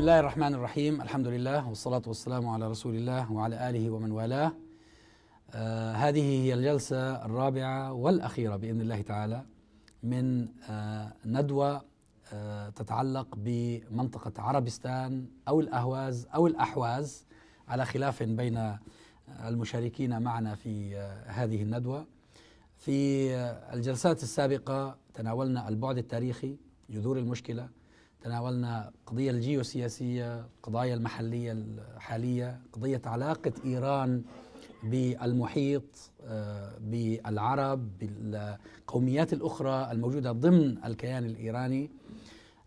بسم الله الرحمن الرحيم الحمد لله والصلاة والسلام على رسول الله وعلى آله ومن والاه آه هذه هي الجلسة الرابعة والأخيرة بإذن الله تعالى من آه ندوة آه تتعلق بمنطقة عربستان أو الأهواز أو الأحواز على خلاف بين المشاركين معنا في هذه الندوة في الجلسات السابقة تناولنا البعد التاريخي جذور المشكله تناولنا القضية الجيوسياسية القضايا المحلية الحالية قضية علاقة إيران بالمحيط آه، بالعرب بالقوميات الأخرى الموجودة ضمن الكيان الإيراني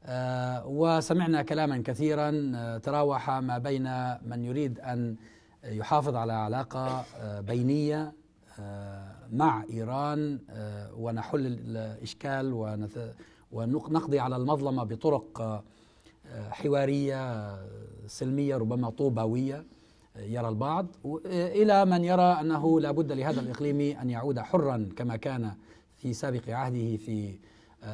آه، وسمعنا كلاما كثيرا آه، تراوح ما بين من يريد أن يحافظ على علاقة بينية مع إيران ونحل الإشكال ونت... ونقضي على المظلمة بطرق آه، آه، حوارية آه، سلمية ربما طوباوية يرى البعض إلى من يرى أنه لا بد لهذا الإقليم أن يعود حرا كما كان في سابق عهده في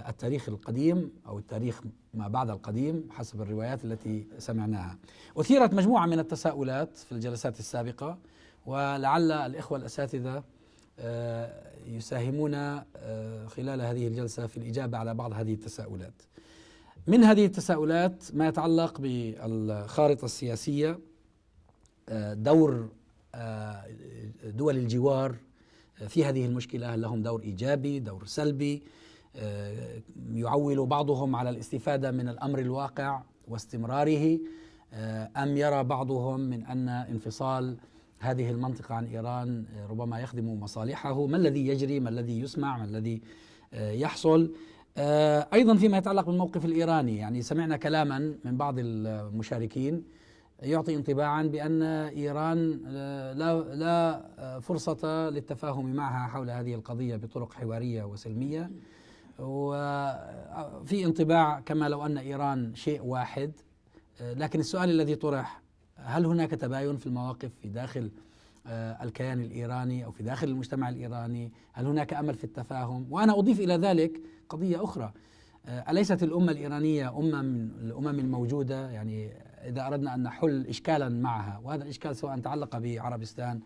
التاريخ القديم أو التاريخ ما بعد القديم حسب الروايات التي سمعناها أثيرت مجموعة من التساؤلات في الجلسات السابقة ولعل الإخوة الأساتذة آه، يساهمون آه، خلال هذه الجلسة في الإجابة على بعض هذه التساؤلات من هذه التساؤلات ما يتعلق بالخارطة السياسية آه، دور دول الجوار في هذه المشكلة هل لهم دور إيجابي دور سلبي يعول بعضهم على الاستفادة من الأمر الواقع واستمراره أم يرى بعضهم من أن انفصال هذه المنطقة عن إيران آه، ربما يخدم مصالحه ما الذي يجري ما الذي يسمع ما الذي آه، يحصل آه، أيضا فيما يتعلق بالموقف الإيراني يعني سمعنا كلاما من بعض المشاركين يعطي انطباعا بأن إيران لا, لا فرصة للتفاهم معها حول هذه القضية بطرق حوارية وسلمية وفي انطباع كما لو أن إيران شيء واحد لكن السؤال الذي طرح هل هناك تباين في المواقف في داخل آه، الكيان الايراني او في داخل المجتمع الايراني؟ هل هناك امل في التفاهم؟ وانا اضيف الى ذلك قضيه اخرى آه، اليست الامه الايرانيه امه من الامم الموجوده يعني اذا اردنا ان نحل اشكالا معها وهذا الاشكال سواء تعلق بعربستان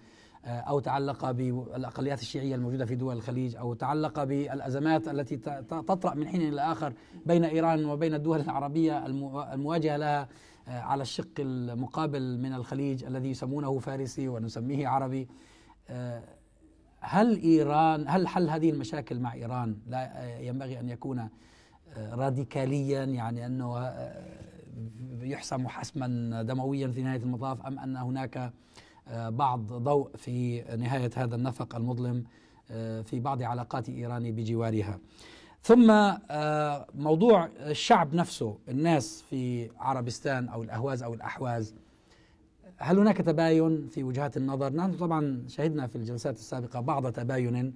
آه، او تعلق بالاقليات الشيعيه الموجوده في دول الخليج او تعلق بالازمات التي تطرا من حين الى اخر بين ايران وبين الدول العربيه المواجهه لها آه، على الشق المقابل من الخليج الذي يسمونه فارسي ونسميه عربي آه، هل ايران هل حل هذه المشاكل مع ايران لا آه، ينبغي ان يكون راديكاليا يعني انه يحسم حسما دمويا في نهايه المطاف ام ان هناك بعض ضوء في نهايه هذا النفق المظلم في بعض علاقات ايران بجوارها. ثم آه، موضوع الشعب نفسه الناس في عربستان أو الأهواز أو الأحواز هل هناك تباين في وجهات النظر؟ نحن طبعا شهدنا في الجلسات السابقة بعض تباين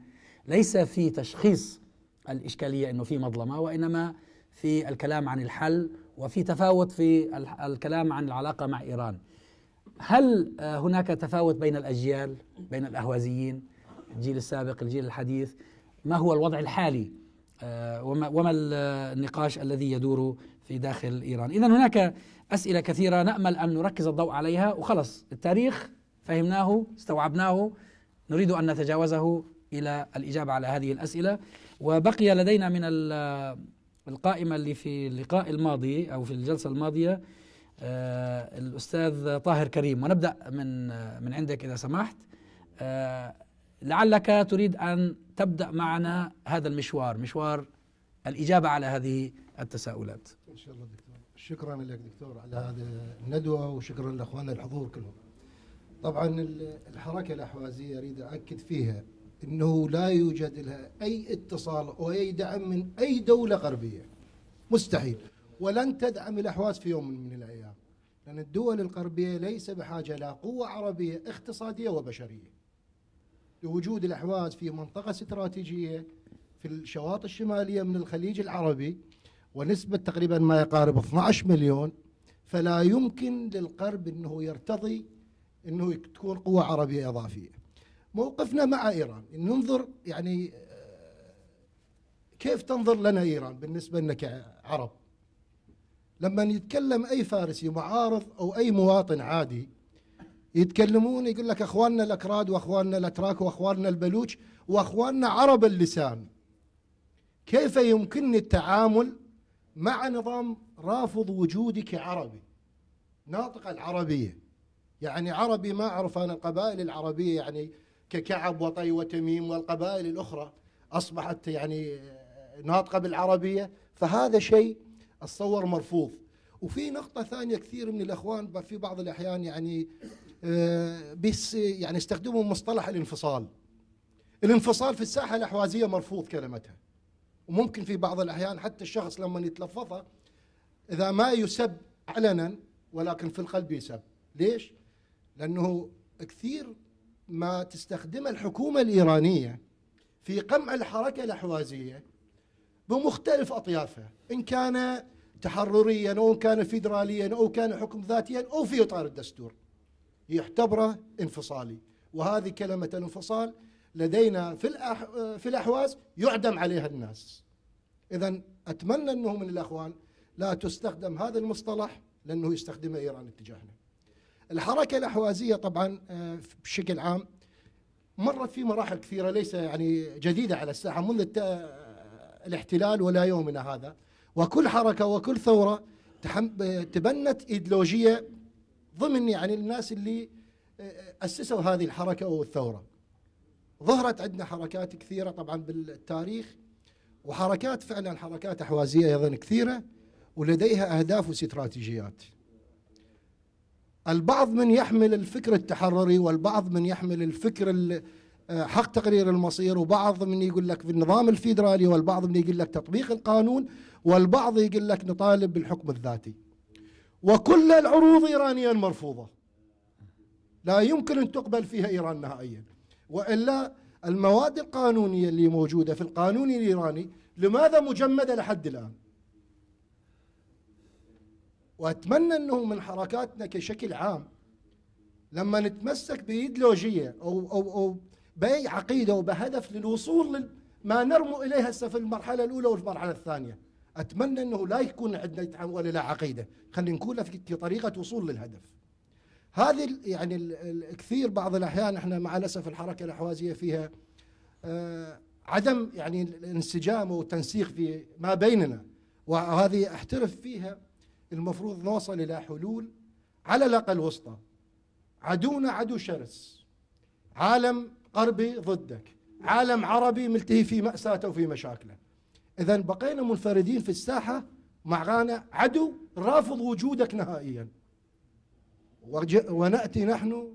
ليس في تشخيص الإشكالية أنه في مظلمة وإنما في الكلام عن الحل وفي تفاوت في الكلام عن العلاقة مع إيران هل آه، هناك تفاوت بين الأجيال بين الأهوازيين الجيل السابق الجيل الحديث ما هو الوضع الحالي آه، وما, وما النقاش الذي يدور في داخل إيران إذا هناك أسئلة كثيرة نأمل أن نركز الضوء عليها وخلص التاريخ فهمناه استوعبناه نريد أن نتجاوزه إلى الإجابة على هذه الأسئلة وبقي لدينا من القائمة اللي في اللقاء الماضي أو في الجلسة الماضية آه، الأستاذ طاهر كريم ونبدأ من من عندك إذا سمحت آه، لعلك تريد أن تبدأ معنا هذا المشوار مشوار الإجابة على هذه التساؤلات إن شاء الله دكتور شكرا لك دكتور على هذه الندوة وشكرا لأخواننا الحضور كلهم طبعا الحركة الأحوازية أريد اؤكد فيها أنه لا يوجد لها أي اتصال أو أي دعم من أي دولة غربية مستحيل ولن تدعم الأحواز في يوم من الأيام لأن الدول الغربية ليس بحاجة إلى قوة عربية اقتصادية وبشرية لوجود الأحواز في منطقة استراتيجية في الشواطئ الشمالية من الخليج العربي ونسبة تقريبا ما يقارب 12 مليون فلا يمكن للغرب أنه يرتضي أنه تكون قوة عربية إضافية موقفنا مع إيران ننظر يعني آه، كيف تنظر لنا إيران بالنسبة لنا كعرب لما يتكلم أي فارسي معارض أو أي مواطن عادي يتكلمون يقول لك اخواننا الاكراد واخواننا الاتراك واخواننا البلوج واخواننا عرب اللسان كيف يمكنني التعامل مع نظام رافض وجودي كعربي ناطق العربيه يعني عربي ما اعرف انا القبائل العربيه يعني ككعب وطي وتميم والقبائل الاخرى اصبحت يعني ناطقه بالعربيه فهذا شيء اتصور مرفوض وفي نقطه ثانيه كثير من الاخوان في بعض الاحيان يعني آه، بس آه، يعني استخدموا مصطلح الانفصال الانفصال في الساحة الأحوازية مرفوض كلمتها وممكن في بعض الأحيان حتى الشخص لما يتلفظها إذا ما يسب علنا ولكن في القلب يسب ليش؟ لأنه كثير ما تستخدمه الحكومة الإيرانية في قمع الحركة الأحوازية بمختلف أطيافها إن كان تحرريا أو كان فيدراليا أو كان حكم ذاتيا أو في إطار الدستور يعتبره انفصالي وهذه كلمة الانفصال لدينا في في الأحواز يعدم عليها الناس إذا أتمنى أنه من الأخوان لا تستخدم هذا المصطلح لأنه يستخدمه إيران اتجاهنا الحركة الأحوازية طبعا آه، بشكل عام مرت في مراحل كثيرة ليس يعني جديدة على الساحة منذ آه، الاحتلال ولا يومنا هذا وكل حركة وكل ثورة تبنت إيديولوجية ضمن يعني الناس اللي آه، أسسوا هذه الحركة أو الثورة ظهرت عندنا حركات كثيرة طبعا بالتاريخ وحركات فعلا حركات أحوازية أيضا كثيرة ولديها أهداف واستراتيجيات البعض من يحمل الفكر التحرري والبعض من يحمل الفكر آه، حق تقرير المصير وبعض من يقول لك بالنظام الفيدرالي والبعض من يقول لك تطبيق القانون والبعض يقول لك نطالب بالحكم الذاتي وكل العروض إيرانيا مرفوضة لا يمكن أن تقبل فيها إيران نهائيا وإلا المواد القانونية اللي موجودة في القانون الإيراني لماذا مجمدة لحد الآن وأتمنى أنه من حركاتنا كشكل عام لما نتمسك بإيدلوجية أو, أو, أو بأي عقيدة وبهدف للوصول لما نرمو إليه هسه في المرحلة الأولى والمرحلة الثانية أتمنى أنه لا يكون عندنا يتحول إلى عقيدة خلينا نقول في طريقة وصول للهدف هذه يعني كثير بعض الأحيان احنا مع الأسف الحركة الأحوازية فيها آه عدم يعني الانسجام والتنسيق في ما بيننا وهذه احترف فيها المفروض نوصل إلى حلول على الأقل وسطى عدونا عدو شرس عالم غربي ضدك عالم عربي ملتهي في مأساته وفي مشاكله إذا بقينا منفردين في الساحة معانا عدو رافض وجودك نهائيا ونأتي نحن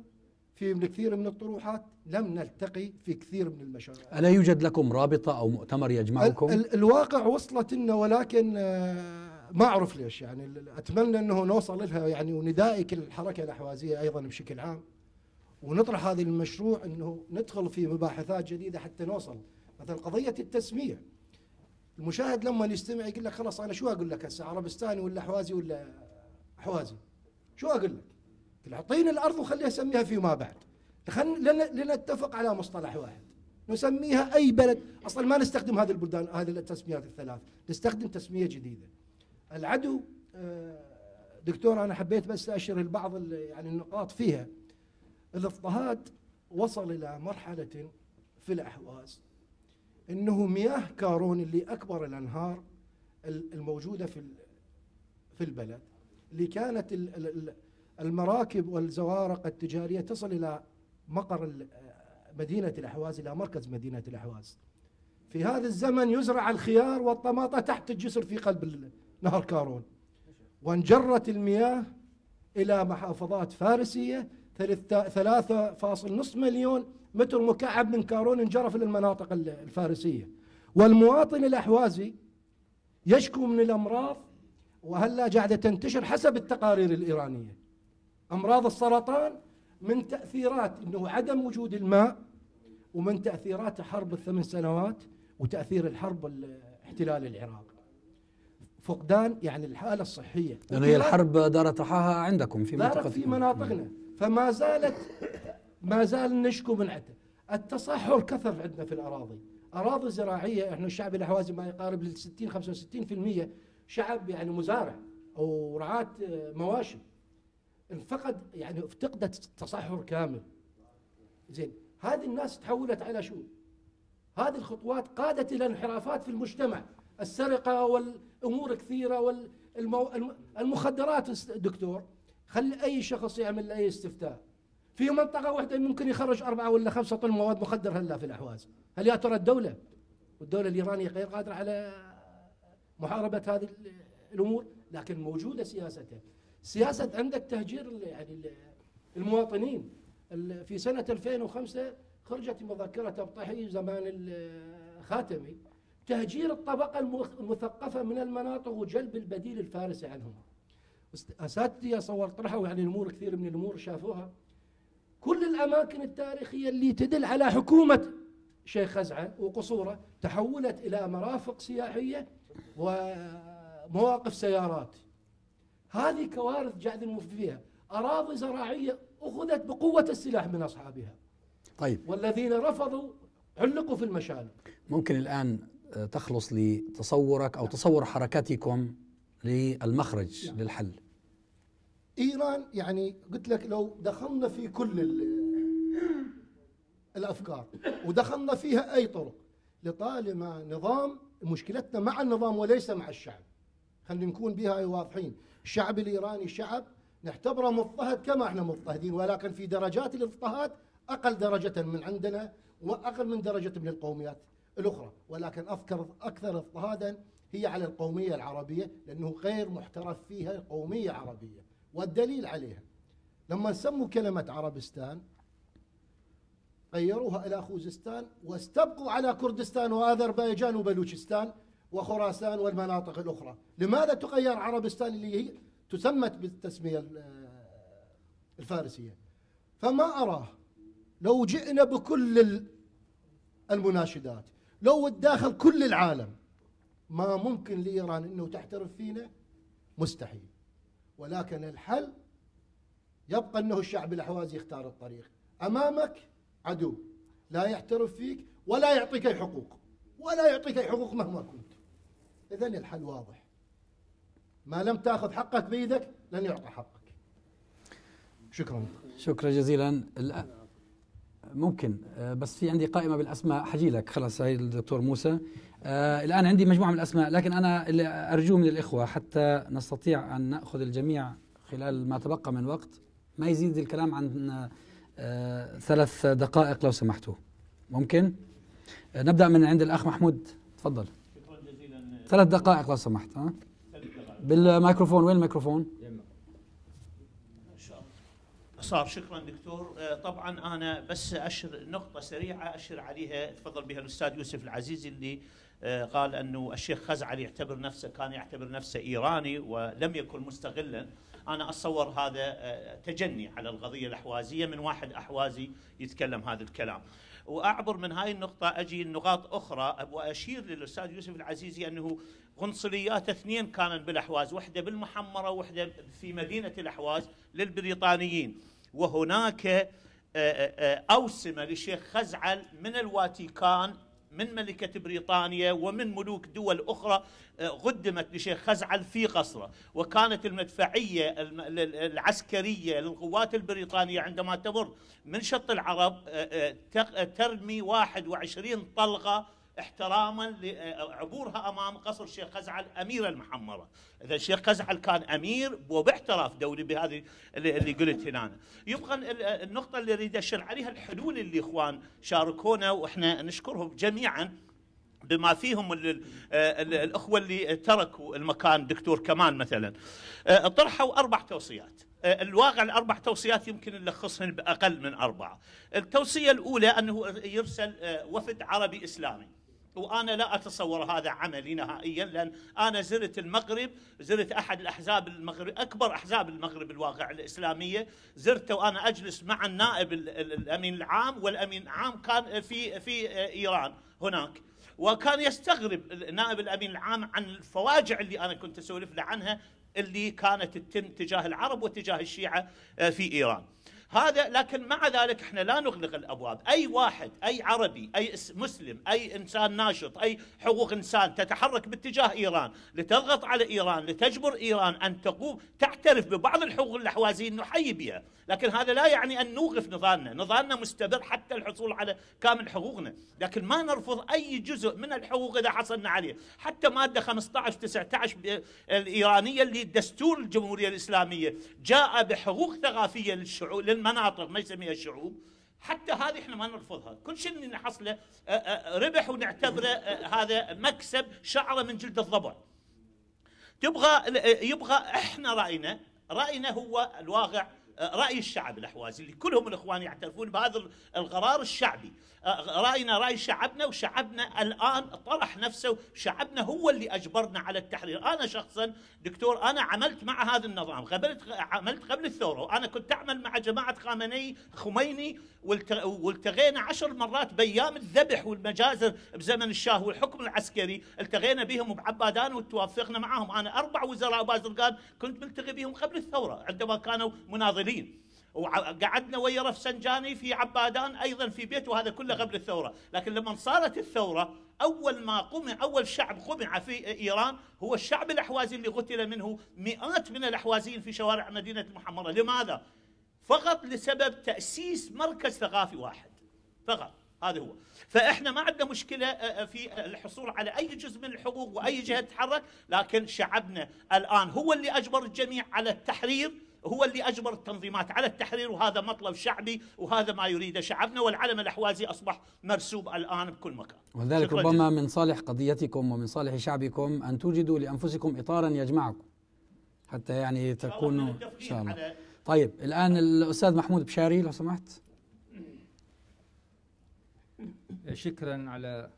في كثير من الطروحات لم نلتقي في كثير من المشاريع ألا يوجد لكم رابطة أو مؤتمر يجمعكم؟ ال ال الواقع وصلت لنا ولكن آه، ما أعرف ليش يعني أتمنى أنه نوصل لها يعني وندائي كل الحركة الأحوازية أيضا بشكل عام ونطرح هذا المشروع أنه ندخل في مباحثات جديدة حتى نوصل مثلا قضية التسمية المشاهد لما يستمع يقول لك خلاص انا شو اقول لك هسه عربستاني ولا حوازي ولا حوازي شو اقول لك؟ قل اعطيني الارض وخليها اسميها فيما بعد لنتفق على مصطلح واحد نسميها اي بلد اصلا ما نستخدم هذه البلدان هذه التسميات الثلاث نستخدم تسميه جديده العدو آه، دكتور انا حبيت بس اشر البعض يعني النقاط فيها الاضطهاد وصل الى مرحله في الاحواز انه مياه كارون اللي اكبر الانهار الموجوده في في البلد اللي كانت المراكب والزوارق التجاريه تصل الى مقر مدينه الاحواز الى مركز مدينه الاحواز. في هذا الزمن يزرع الخيار والطماطه تحت الجسر في قلب نهر كارون. وانجرت المياه الى محافظات فارسيه 3.5 مليون متر مكعب من كارون انجرف للمناطق الفارسية والمواطن الأحوازي يشكو من الأمراض وهلا قاعدة تنتشر حسب التقارير الإيرانية أمراض السرطان من تأثيرات أنه عدم وجود الماء ومن تأثيرات حرب الثمان سنوات وتأثير الحرب احتلال العراق فقدان يعني الحالة الصحية يعني هي الحرب دارت رحاها عندكم في منطقة في مناطقنا فما زالت ما زال نشكو من عدة التصحر كثر عندنا في الأراضي أراضي زراعية إحنا الشعب الأحوازي ما يقارب لل 60 65% شعب يعني مزارع أو رعاة آه، مواشي انفقد يعني افتقدت تصحر كامل زين هذه الناس تحولت على شو هذه الخطوات قادت إلى انحرافات في المجتمع السرقة والأمور كثيرة والمخدرات دكتور خلي أي شخص يعمل أي استفتاء في منطقة واحدة ممكن يخرج أربعة ولا خمسة طن مواد مخدر هلا في الأحواز هل يا ترى الدولة والدولة الإيرانية غير قادرة على محاربة هذه الأمور لكن موجودة سياسته سياسة عندك تهجير يعني المواطنين في سنة 2005 خرجت مذكرة أبطحي زمان الخاتمي تهجير الطبقة المثقفة من المناطق وجلب البديل الفارسي عنهم أساتذة صور طرحوا يعني الأمور كثير من الأمور شافوها كل الأماكن التاريخية اللي تدل على حكومة شيخ خزعة وقصوره تحولت إلى مرافق سياحية ومواقف سيارات هذه كوارث جعد المفتي فيها أراضي زراعية أخذت بقوة السلاح من أصحابها طيب والذين رفضوا علقوا في المشالق ممكن الآن آه، تخلص لتصورك أو تصور حركتكم للمخرج نعم. للحل ايران يعني قلت لك لو دخلنا في كل الافكار ودخلنا فيها اي طرق لطالما نظام مشكلتنا مع النظام وليس مع الشعب خلينا نكون بها واضحين الشعب الايراني شعب نعتبره مضطهد كما احنا مضطهدين ولكن في درجات الاضطهاد اقل درجه من عندنا واقل من درجه من القوميات الاخرى ولكن اذكر اكثر اضطهادا هي على القوميه العربيه لانه غير محترف فيها قوميه عربيه والدليل عليها لما سموا كلمة عربستان غيروها إلى خوزستان واستبقوا على كردستان وأذربيجان وبلوشستان وخراسان والمناطق الأخرى لماذا تغير عربستان اللي هي تسمت بالتسمية الفارسية فما أراه لو جئنا بكل المناشدات لو الداخل كل العالم ما ممكن لإيران أنه تحترف فينا مستحيل ولكن الحل يبقى أنه الشعب الأحوازي يختار الطريق أمامك عدو لا يحترف فيك ولا يعطيك أي حقوق ولا يعطيك أي حقوق مهما كنت إذا الحل واضح ما لم تأخذ حقك بيدك لن يعطى حقك شكرا شكرا جزيلا ممكن آه، بس في عندي قائمة بالأسماء حجيلك لك خلاص هاي الدكتور موسى آه الآن عندي مجموعة من الأسماء لكن أنا اللي أرجوه من الإخوة حتى نستطيع أن نأخذ الجميع خلال ما تبقى من وقت ما يزيد الكلام عن آه ثلاث دقائق لو سمحتوا ممكن آه نبدأ من عند الأخ محمود تفضل ثلاث دقائق لو سمحت ها آه. بالميكروفون وين الميكروفون؟ صار شكرا دكتور آه، طبعا انا بس اشر نقطه سريعه اشر عليها تفضل بها الاستاذ يوسف العزيز اللي آه، قال انه الشيخ خزعل يعتبر نفسه كان يعتبر نفسه ايراني ولم يكن مستغلا انا اتصور هذا آه، تجني على القضيه الاحوازيه من واحد احوازي يتكلم هذا الكلام واعبر من هذه النقطه اجي لنقاط اخرى واشير للاستاذ يوسف العزيزي انه قنصليات اثنين كانت بالاحواز واحده بالمحمره واحده في مدينه الاحواز للبريطانيين وهناك آه، اوسمه للشيخ خزعل من الواتيكان من ملكة بريطانيا ومن ملوك دول أخرى آه، قدمت لشيخ خزعل في قصره وكانت المدفعية العسكرية للقوات البريطانية عندما تمر من شط العرب آه، آه، ترمي 21 طلقة احتراما لعبورها امام قصر الشيخ خزعل امير المحمره، اذا الشيخ خزعل كان امير وباعتراف دولي بهذه اللي قلت هنا يبقى النقطه اللي اريد اشير عليها الحلول اللي اخوان شاركونا واحنا نشكرهم جميعا بما فيهم الاخوه اللي تركوا المكان دكتور كمال مثلا أه، طرحوا اربع توصيات أه، الواقع الاربع توصيات يمكن نلخصهن باقل من اربعه التوصيه الاولى انه يرسل أه، وفد عربي اسلامي وانا لا اتصور هذا عملي نهائيا لان انا زرت المغرب زرت احد الاحزاب المغرب اكبر احزاب المغرب الواقع الاسلاميه زرته وانا اجلس مع النائب الامين العام والامين العام كان في في ايران هناك وكان يستغرب نائب الامين العام عن الفواجع اللي انا كنت اسولف له عنها اللي كانت تتم تجاه العرب وتجاه الشيعه آه، في ايران. هذا لكن مع ذلك احنا لا نغلق الابواب، اي واحد، اي عربي، اي مسلم، اي انسان ناشط، اي حقوق انسان تتحرك باتجاه ايران لتضغط على ايران، لتجبر ايران ان تقوم تعترف ببعض الحقوق الاحوازيه نحيي بها، لكن هذا لا يعني أن نوقف نضالنا نضالنا مستمر حتى الحصول على كامل حقوقنا لكن ما نرفض أي جزء من الحقوق إذا حصلنا عليه حتى مادة 15 19 الإيرانية اللي دستور الجمهورية الإسلامية جاء بحقوق ثقافية للشعوب للمناطق ما يسميها الشعوب حتى هذه احنا ما نرفضها كل شيء اللي نحصله ربح ونعتبره هذا مكسب شعره من جلد الضبع تبغى يبغى احنا راينا راينا هو الواقع آه، راي الشعب الاحوازي اللي كلهم الاخوان يعترفون بهذا القرار الشعبي راينا راي شعبنا وشعبنا الان طرح نفسه شعبنا هو اللي اجبرنا على التحرير انا شخصا دكتور انا عملت مع هذا النظام قبلت عملت قبل الثوره وانا كنت اعمل مع جماعه خامنئي خميني والتغينا عشر مرات بايام الذبح والمجازر بزمن الشاه والحكم العسكري التغينا بهم بعبادان وتوافقنا معهم انا اربع وزراء بازرقان كنت ملتقي بهم قبل الثوره عندما كانوا مناضلين وقعدنا ويا رفسنجاني في عبادان ايضا في بيته وهذا كله قبل الثوره، لكن لما صارت الثوره اول ما قمع اول شعب قمع في ايران هو الشعب الاحوازي اللي قتل منه مئات من الاحوازيين في شوارع مدينه المحمره، لماذا؟ فقط لسبب تاسيس مركز ثقافي واحد. فقط هذا هو فاحنا ما عندنا مشكله آه، آه، في الحصول على اي جزء من الحقوق واي جهه تتحرك لكن شعبنا الان هو اللي اجبر الجميع على التحرير هو اللي أجبر التنظيمات على التحرير وهذا مطلب شعبي وهذا ما يريده شعبنا والعلم الأحوازي أصبح مرسوب الآن بكل مكان ولذلك ربما من صالح قضيتكم ومن صالح شعبكم أن توجدوا لأنفسكم إطارا يجمعكم حتى يعني تكونوا طيب الآن الأستاذ محمود بشاري لو سمحت شكرا على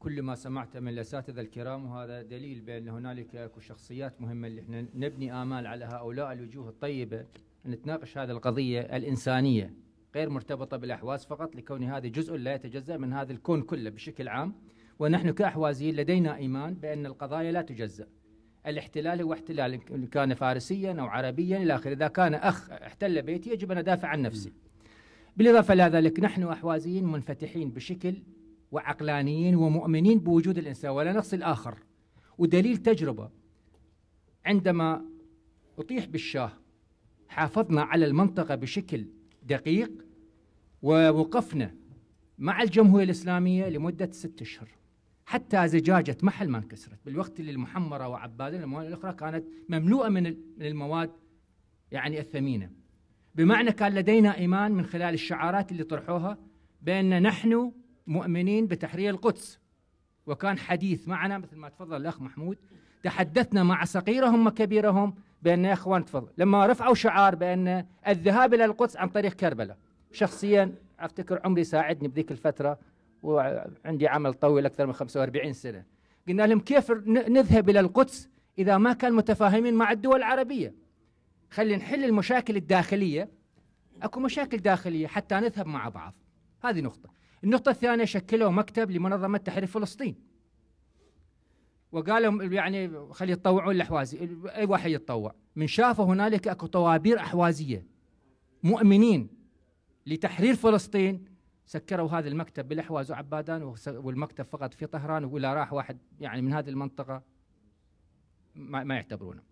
كل ما سمعته من الاساتذه الكرام وهذا دليل بان هنالك اكو شخصيات مهمه اللي احنا نبني امال على هؤلاء الوجوه الطيبه نتناقش هذه القضيه الانسانيه غير مرتبطه بالاحواز فقط لكون هذا جزء لا يتجزا من هذا الكون كله بشكل عام ونحن كاحوازيين لدينا ايمان بان القضايا لا تجزا الاحتلال هو احتلال ان كان فارسيا او عربيا الى اخره اذا كان اخ احتل بيتي يجب ان ادافع عن نفسي بالاضافه الى ذلك نحن احوازيين منفتحين بشكل وعقلانيين ومؤمنين بوجود الإنسان ولا نقص الآخر ودليل تجربة عندما أطيح بالشاه حافظنا على المنطقة بشكل دقيق ووقفنا مع الجمهورية الإسلامية لمدة ستة أشهر حتى زجاجة محل ما انكسرت بالوقت اللي المحمرة وعبادة المواد الأخرى كانت مملوءة من المواد يعني الثمينة بمعنى كان لدينا إيمان من خلال الشعارات اللي طرحوها بأن نحن مؤمنين بتحرير القدس وكان حديث معنا مثل ما تفضل الأخ محمود تحدثنا مع صغيرهم وكبيرهم بأن يا إخوان تفضل لما رفعوا شعار بأن الذهاب إلى القدس عن طريق كربلاء شخصيا أفتكر عمري ساعدني بذيك الفترة وعندي عمل طويل أكثر من 45 سنة قلنا لهم كيف نذهب إلى القدس إذا ما كان متفاهمين مع الدول العربية خلي نحل المشاكل الداخلية أكو مشاكل داخلية حتى نذهب مع بعض هذه نقطة النقطة الثانية شكلوا مكتب لمنظمة تحرير فلسطين وقالوا يعني خلي يتطوعون الاحوازي اي واحد يتطوع من شافوا هنالك اكو طوابير احوازيه مؤمنين لتحرير فلسطين سكروا هذا المكتب بالاحواز وعبادان والمكتب فقط في طهران ولا راح واحد يعني من هذه المنطقه ما, ما يعتبرونه.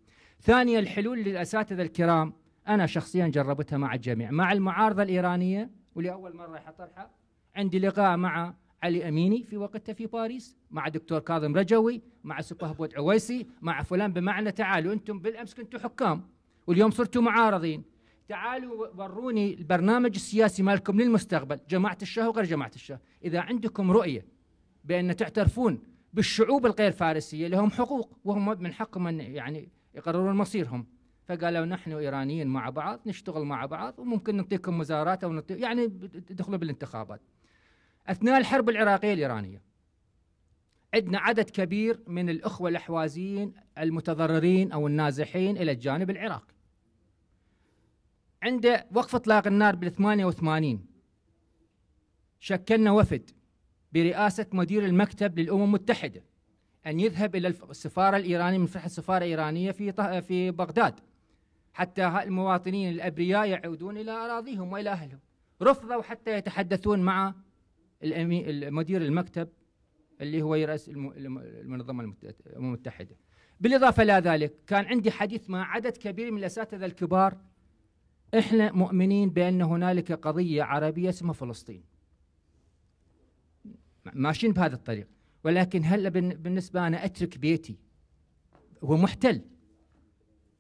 ثانيا الحلول للاساتذه الكرام انا شخصيا جربتها مع الجميع مع المعارضه الايرانيه ولاول مره راح اطرحها عندي لقاء مع علي اميني في وقتها في باريس مع دكتور كاظم رجوي مع بود عويسي مع فلان بمعنى تعالوا انتم بالامس كنتوا حكام واليوم صرتوا معارضين تعالوا وروني البرنامج السياسي مالكم للمستقبل جماعه الشاه وغير جماعه الشاه اذا عندكم رؤيه بان تعترفون بالشعوب الغير فارسيه لهم حقوق وهم من حقهم ان يعني يقررون مصيرهم فقالوا نحن ايرانيين مع بعض نشتغل مع بعض وممكن نعطيكم وزارات او نطيق يعني تدخلوا بالانتخابات أثناء الحرب العراقية الإيرانية عندنا عدد كبير من الأخوة الأحوازيين المتضررين أو النازحين إلى الجانب العراقي عند وقف إطلاق النار بال 88 شكلنا وفد برئاسة مدير المكتب للأمم المتحدة أن يذهب إلى السفارة الإيرانية من فتح السفارة الإيرانية في في بغداد حتى المواطنين الأبرياء يعودون إلى أراضيهم وإلى أهلهم رفضوا حتى يتحدثون مع مدير المكتب اللي هو يرأس المنظمة المتحدة بالإضافة إلى ذلك كان عندي حديث مع عدد كبير من الأساتذة الكبار إحنا مؤمنين بأن هنالك قضية عربية اسمها فلسطين ماشيين بهذا الطريق ولكن هل بالنسبة أنا أترك بيتي هو محتل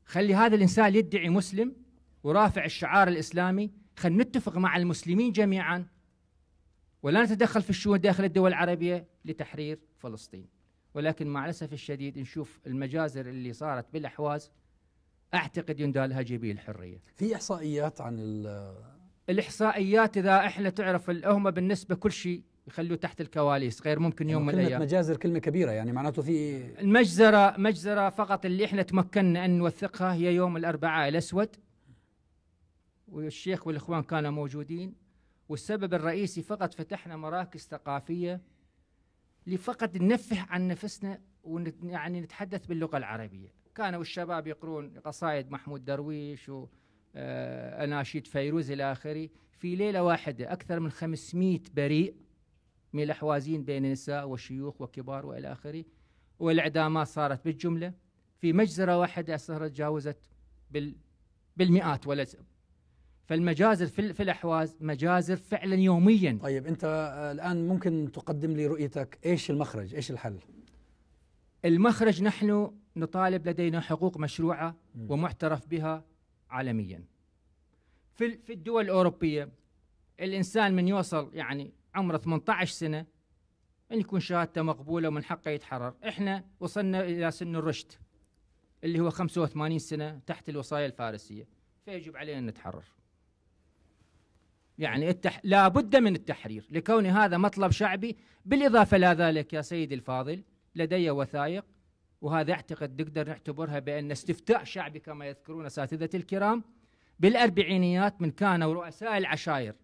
خلي هذا الإنسان يدعي مسلم ورافع الشعار الإسلامي خلينا نتفق مع المسلمين جميعا ولا نتدخل في الشؤون داخل الدول العربية لتحرير فلسطين ولكن مع الأسف الشديد نشوف المجازر اللي صارت بالأحواز أعتقد يندالها جيبي الحرية في إحصائيات عن الإحصائيات إذا إحنا تعرف الأهمة بالنسبة كل شيء يخلوه تحت الكواليس غير ممكن يوم من الأيام يعني الايام مجازر كلمه كبيره يعني معناته في المجزره مجزره فقط اللي احنا تمكنا ان نوثقها هي يوم الاربعاء الاسود والشيخ والاخوان كانوا موجودين والسبب الرئيسي فقط فتحنا مراكز ثقافية لفقط ننفه عن نفسنا يعني نتحدث باللغة العربية كانوا الشباب يقرون قصائد محمود درويش وأناشيد آه، فيروز إلى آخره في ليلة واحدة أكثر من 500 بريء من الأحوازين بين النساء والشيوخ وكبار وإلى آخره والإعدامات صارت بالجملة في مجزرة واحدة صارت تجاوزت بالمئات ولا فالمجازر في, في الاحواز مجازر فعلا يوميا طيب انت آه، الان ممكن تقدم لي رؤيتك ايش المخرج ايش الحل المخرج نحن نطالب لدينا حقوق مشروعه ومعترف بها عالميا في في الدول الاوروبيه الانسان من يوصل يعني عمره 18 سنه ان يكون شهادته مقبوله ومن حقه يتحرر احنا وصلنا الى سن الرشد اللي هو 85 سنه تحت الوصايا الفارسيه فيجب علينا ان نتحرر يعني التح... لا بد من التحرير لكون هذا مطلب شعبي بالإضافة إلى ذلك يا سيدي الفاضل لدي وثائق وهذا أعتقد نقدر نعتبرها بأن استفتاء شعبي كما يذكرون أساتذة الكرام بالأربعينيات من كانوا رؤساء العشائر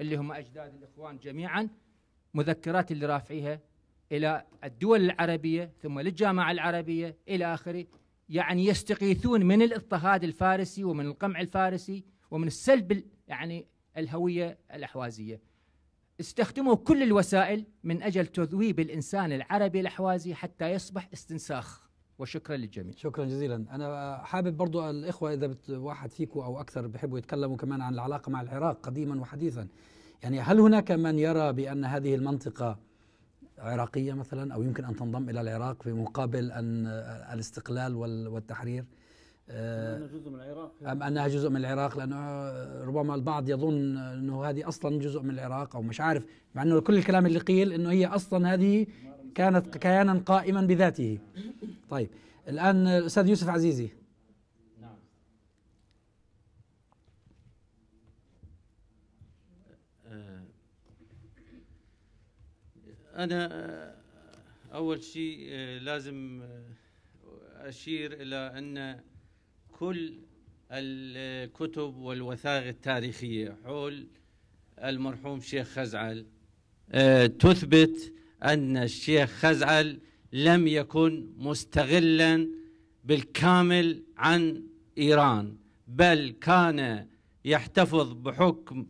اللي هم أجداد الإخوان جميعا مذكرات اللي رافعيها إلى الدول العربية ثم للجامعة العربية إلى آخره يعني يستغيثون من الاضطهاد الفارسي ومن القمع الفارسي ومن السلب يعني الهوية الأحوازية استخدموا كل الوسائل من أجل تذويب الإنسان العربي الأحوازي حتى يصبح استنساخ وشكرا للجميع شكرا جزيلا أنا حابب برضو الإخوة إذا واحد فيكم أو أكثر بحبوا يتكلموا كمان عن العلاقة مع العراق قديما وحديثا يعني هل هناك من يرى بأن هذه المنطقة عراقية مثلا أو يمكن أن تنضم إلى العراق في مقابل أن الاستقلال والتحرير آه، أنها جزء من العراق أم أنها جزء من العراق لأنه ربما البعض يظن أنه هذه أصلا جزء من العراق أو مش عارف مع أنه كل الكلام اللي قيل أنه هي أصلا هذه كانت كيانا قائما بذاته طيب الآن الأستاذ يوسف عزيزي نعم آه، أنا آه، أول شيء لازم أشير إلى أن كل الكتب والوثائق التاريخية حول المرحوم شيخ خزعل آه، تثبت أن الشيخ خزعل لم يكن مستغلا بالكامل عن إيران بل كان يحتفظ بحكم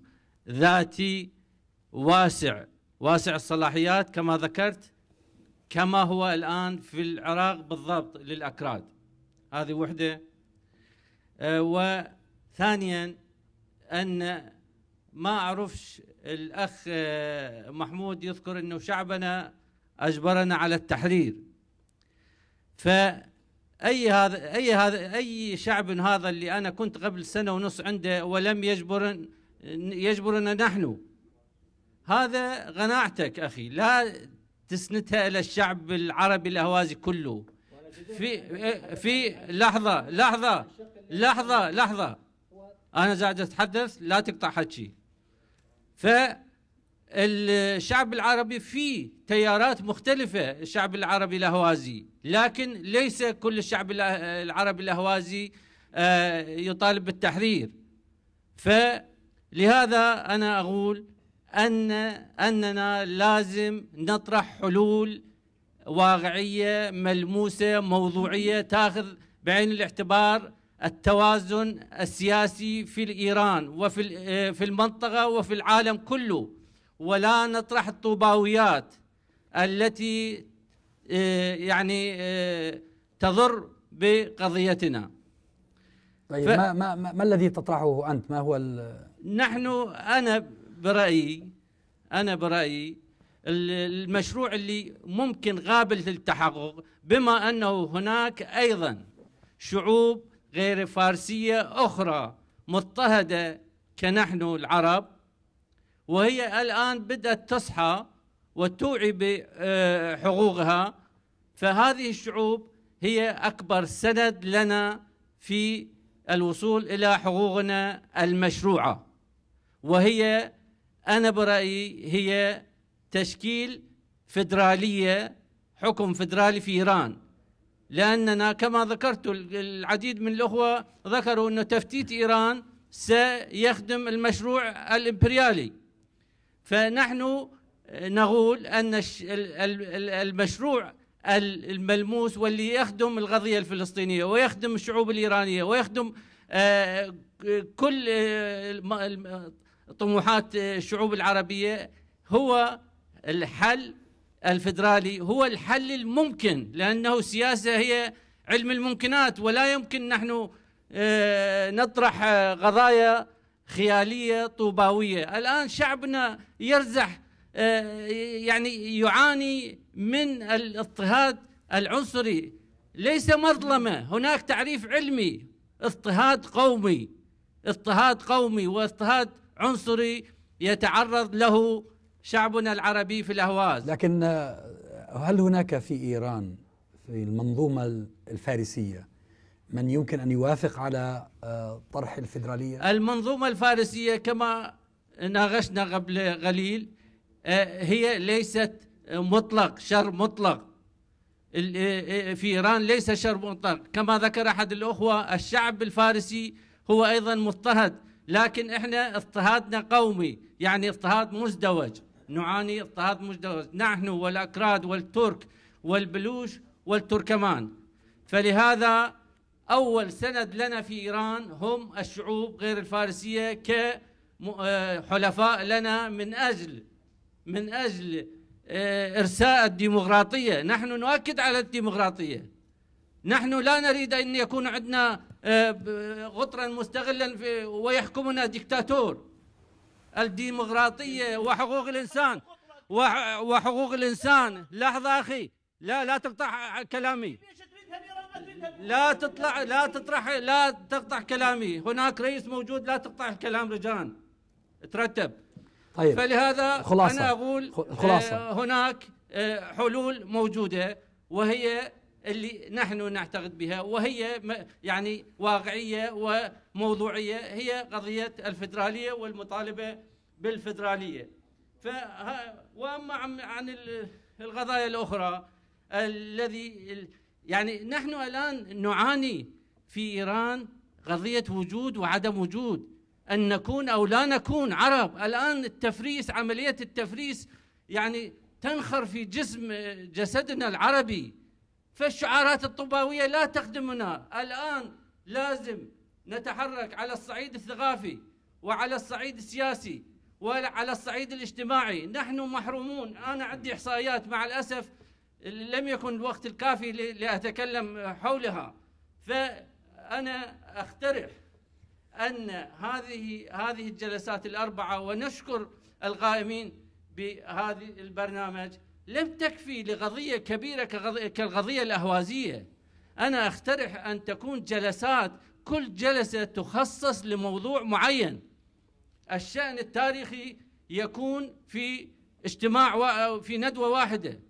ذاتي واسع واسع الصلاحيات كما ذكرت كما هو الآن في العراق بالضبط للأكراد هذه وحدة آه، وثانيا ان ما اعرفش الاخ آه، محمود يذكر انه شعبنا اجبرنا على التحرير فاي هذا اي هذا اي شعب هذا اللي انا كنت قبل سنه ونص عنده ولم يجبر يجبرنا نحن هذا قناعتك اخي لا تسندها الى الشعب العربي الاهوازي كله في في لحظة لحظة لحظة لحظة أنا قاعد أتحدث لا تقطع حكي فالشعب العربي في تيارات مختلفة الشعب العربي الأهوازي لكن ليس كل الشعب العربي الأهوازي آه، يطالب بالتحرير فلهذا أنا أقول أن أننا لازم نطرح حلول واقعيه ملموسه موضوعيه تاخذ بعين الاعتبار التوازن السياسي في ايران وفي آه، في المنطقه وفي العالم كله ولا نطرح الطوباويات التي آه، يعني آه، تضر بقضيتنا طيب ف... ما, ما, ما الذي تطرحه انت ما هو ال... نحن انا برايي انا برايي المشروع اللي ممكن قابل للتحقق بما انه هناك ايضا شعوب غير فارسيه اخرى مضطهده كنحن العرب وهي الان بدات تصحى وتوعي بحقوقها فهذه الشعوب هي اكبر سند لنا في الوصول الى حقوقنا المشروعه وهي انا برايي هي تشكيل فدراليه حكم فدرالي في ايران لاننا كما ذكرت العديد من الاخوه ذكروا انه تفتيت ايران سيخدم المشروع الامبريالي فنحن نقول ان المشروع الملموس واللي يخدم القضيه الفلسطينيه ويخدم الشعوب الايرانيه ويخدم آه، كل آه، طموحات آه، الشعوب العربيه هو الحل الفدرالي هو الحل الممكن لأنه السياسة هي علم الممكنات ولا يمكن نحن آه، نطرح آه، قضايا خيالية طوباوية الآن شعبنا يرزح آه، يعني يعاني من الاضطهاد العنصري ليس مظلمة هناك تعريف علمي اضطهاد قومي اضطهاد قومي واضطهاد عنصري يتعرض له شعبنا العربي في الأهواز لكن آه، هل هناك في إيران في المنظومة الفارسية من يمكن أن يوافق على آه، طرح الفيدرالية؟ المنظومة الفارسية كما ناقشنا قبل قليل آه، هي ليست مطلق شر مطلق في إيران ليس شر مطلق كما ذكر أحد الأخوة الشعب الفارسي هو أيضا مضطهد لكن إحنا اضطهادنا قومي يعني اضطهاد مزدوج نعاني اضطهاد مجدوز نحن والأكراد والترك والبلوش والتركمان فلهذا أول سند لنا في إيران هم الشعوب غير الفارسية كحلفاء آه، لنا من أجل من أجل آه، إرساء الديمقراطية نحن نؤكد على الديمقراطية نحن لا نريد أن يكون عندنا آه، غطرا مستغلا ويحكمنا ديكتاتور الديمقراطيه وحقوق الانسان وحقوق الانسان لحظه اخي لا لا تقطع كلامي لا تطلع لا تطرح لا تقطع كلامي هناك رئيس موجود لا تقطع الكلام رجاء ترتب طيب فلهذا خلاصة. انا اقول خلاصة. آه، هناك آه، حلول موجوده وهي اللي نحن نعتقد بها وهي يعني واقعيه وموضوعيه هي قضيه الفدراليه والمطالبه بالفدراليه. ف واما عن القضايا الاخرى الذي يعني نحن الان نعاني في ايران قضيه وجود وعدم وجود ان نكون او لا نكون عرب الان التفريس عمليه التفريس يعني تنخر في جسم جسدنا العربي فالشعارات الطوباوية لا تخدمنا الآن لازم نتحرك على الصعيد الثقافي وعلى الصعيد السياسي وعلى الصعيد الاجتماعي نحن محرومون أنا عندي إحصائيات مع الأسف لم يكن الوقت الكافي لأتكلم حولها فأنا أقترح أن هذه هذه الجلسات الأربعة ونشكر القائمين بهذه البرنامج لم تكفي لقضية كبيرة كالقضية الأهوازية أنا أقترح أن تكون جلسات كل جلسة تخصص لموضوع معين الشأن التاريخي يكون في اجتماع و... في ندوة واحدة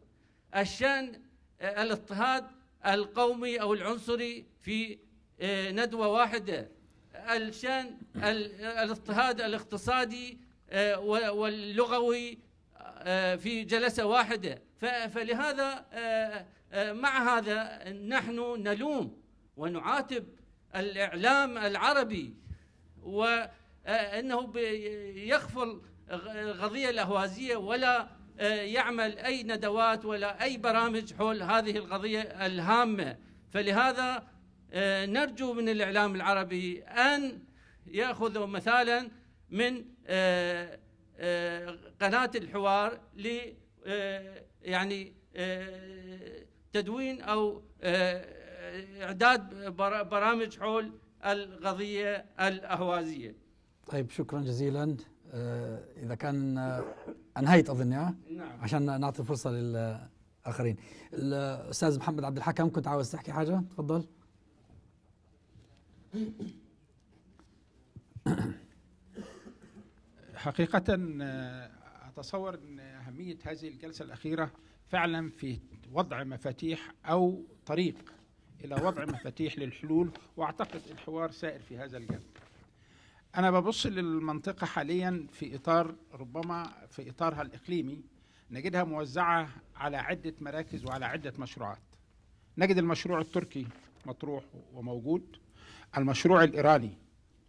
الشأن آه، الاضطهاد القومي أو العنصري في آه، ندوة واحدة الشأن الاضطهاد الاقتصادي آه، واللغوي آه، في جلسة واحدة فلهذا آه، آه، مع هذا نحن نلوم ونعاتب الإعلام العربي وأنه يخفل القضية الأهوازية ولا يعمل أي ندوات ولا أي برامج حول هذه القضية الهامة فلهذا نرجو من الإعلام العربي أن يأخذوا مثالا من آه، قناة الحوار ل آه، يعني آه، تدوين أو إعداد برامج حول القضية الأهوازية طيب شكرا جزيلا إذا كان أنهيت أظن نعم. عشان نعطي فرصة للآخرين الأستاذ محمد عبد الحكم كنت عاوز تحكي حاجة تفضل حقيقة آه، أتصور أن أهمية هذه الجلسة الأخيرة فعلا في وضع مفاتيح أو طريق إلى وضع مفاتيح للحلول وأعتقد الحوار سائر في هذا الجانب أنا ببص للمنطقة حاليا في إطار ربما في إطارها الإقليمي نجدها موزعة على عدة مراكز وعلى عدة مشروعات نجد المشروع التركي مطروح وموجود المشروع الإيراني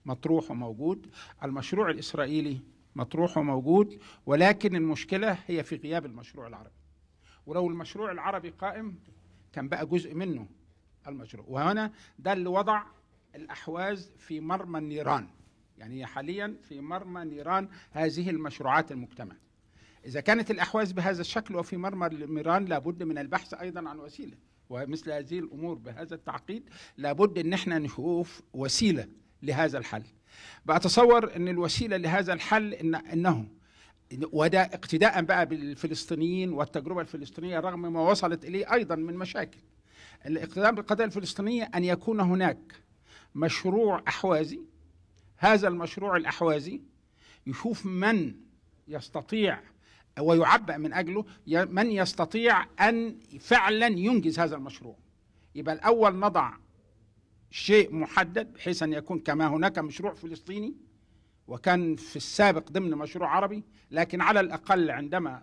مطروح وموجود المشروع الإسرائيلي مطروح وموجود ولكن المشكله هي في غياب المشروع العربي ولو المشروع العربي قائم كان بقى جزء منه المشروع وهنا ده اللي وضع الاحواز في مرمى النيران يعني هي حاليا في مرمى نيران هذه المشروعات المجتمع إذا كانت الأحواز بهذا الشكل وفي مرمى النيران لابد من البحث أيضا عن وسيلة ومثل هذه الأمور بهذا التعقيد لابد أن احنا نشوف وسيلة لهذا الحل بتصور ان الوسيله لهذا الحل إن انه وده اقتداء بقى بالفلسطينيين والتجربه الفلسطينيه رغم ما وصلت اليه ايضا من مشاكل الاقتداء بالقضيه الفلسطينيه ان يكون هناك مشروع احوازي هذا المشروع الاحوازي يشوف من يستطيع ويعبأ من اجله من يستطيع ان فعلا ينجز هذا المشروع يبقى الاول نضع شيء محدد بحيث أن يكون كما هناك مشروع فلسطيني وكان في السابق ضمن مشروع عربي لكن على الأقل عندما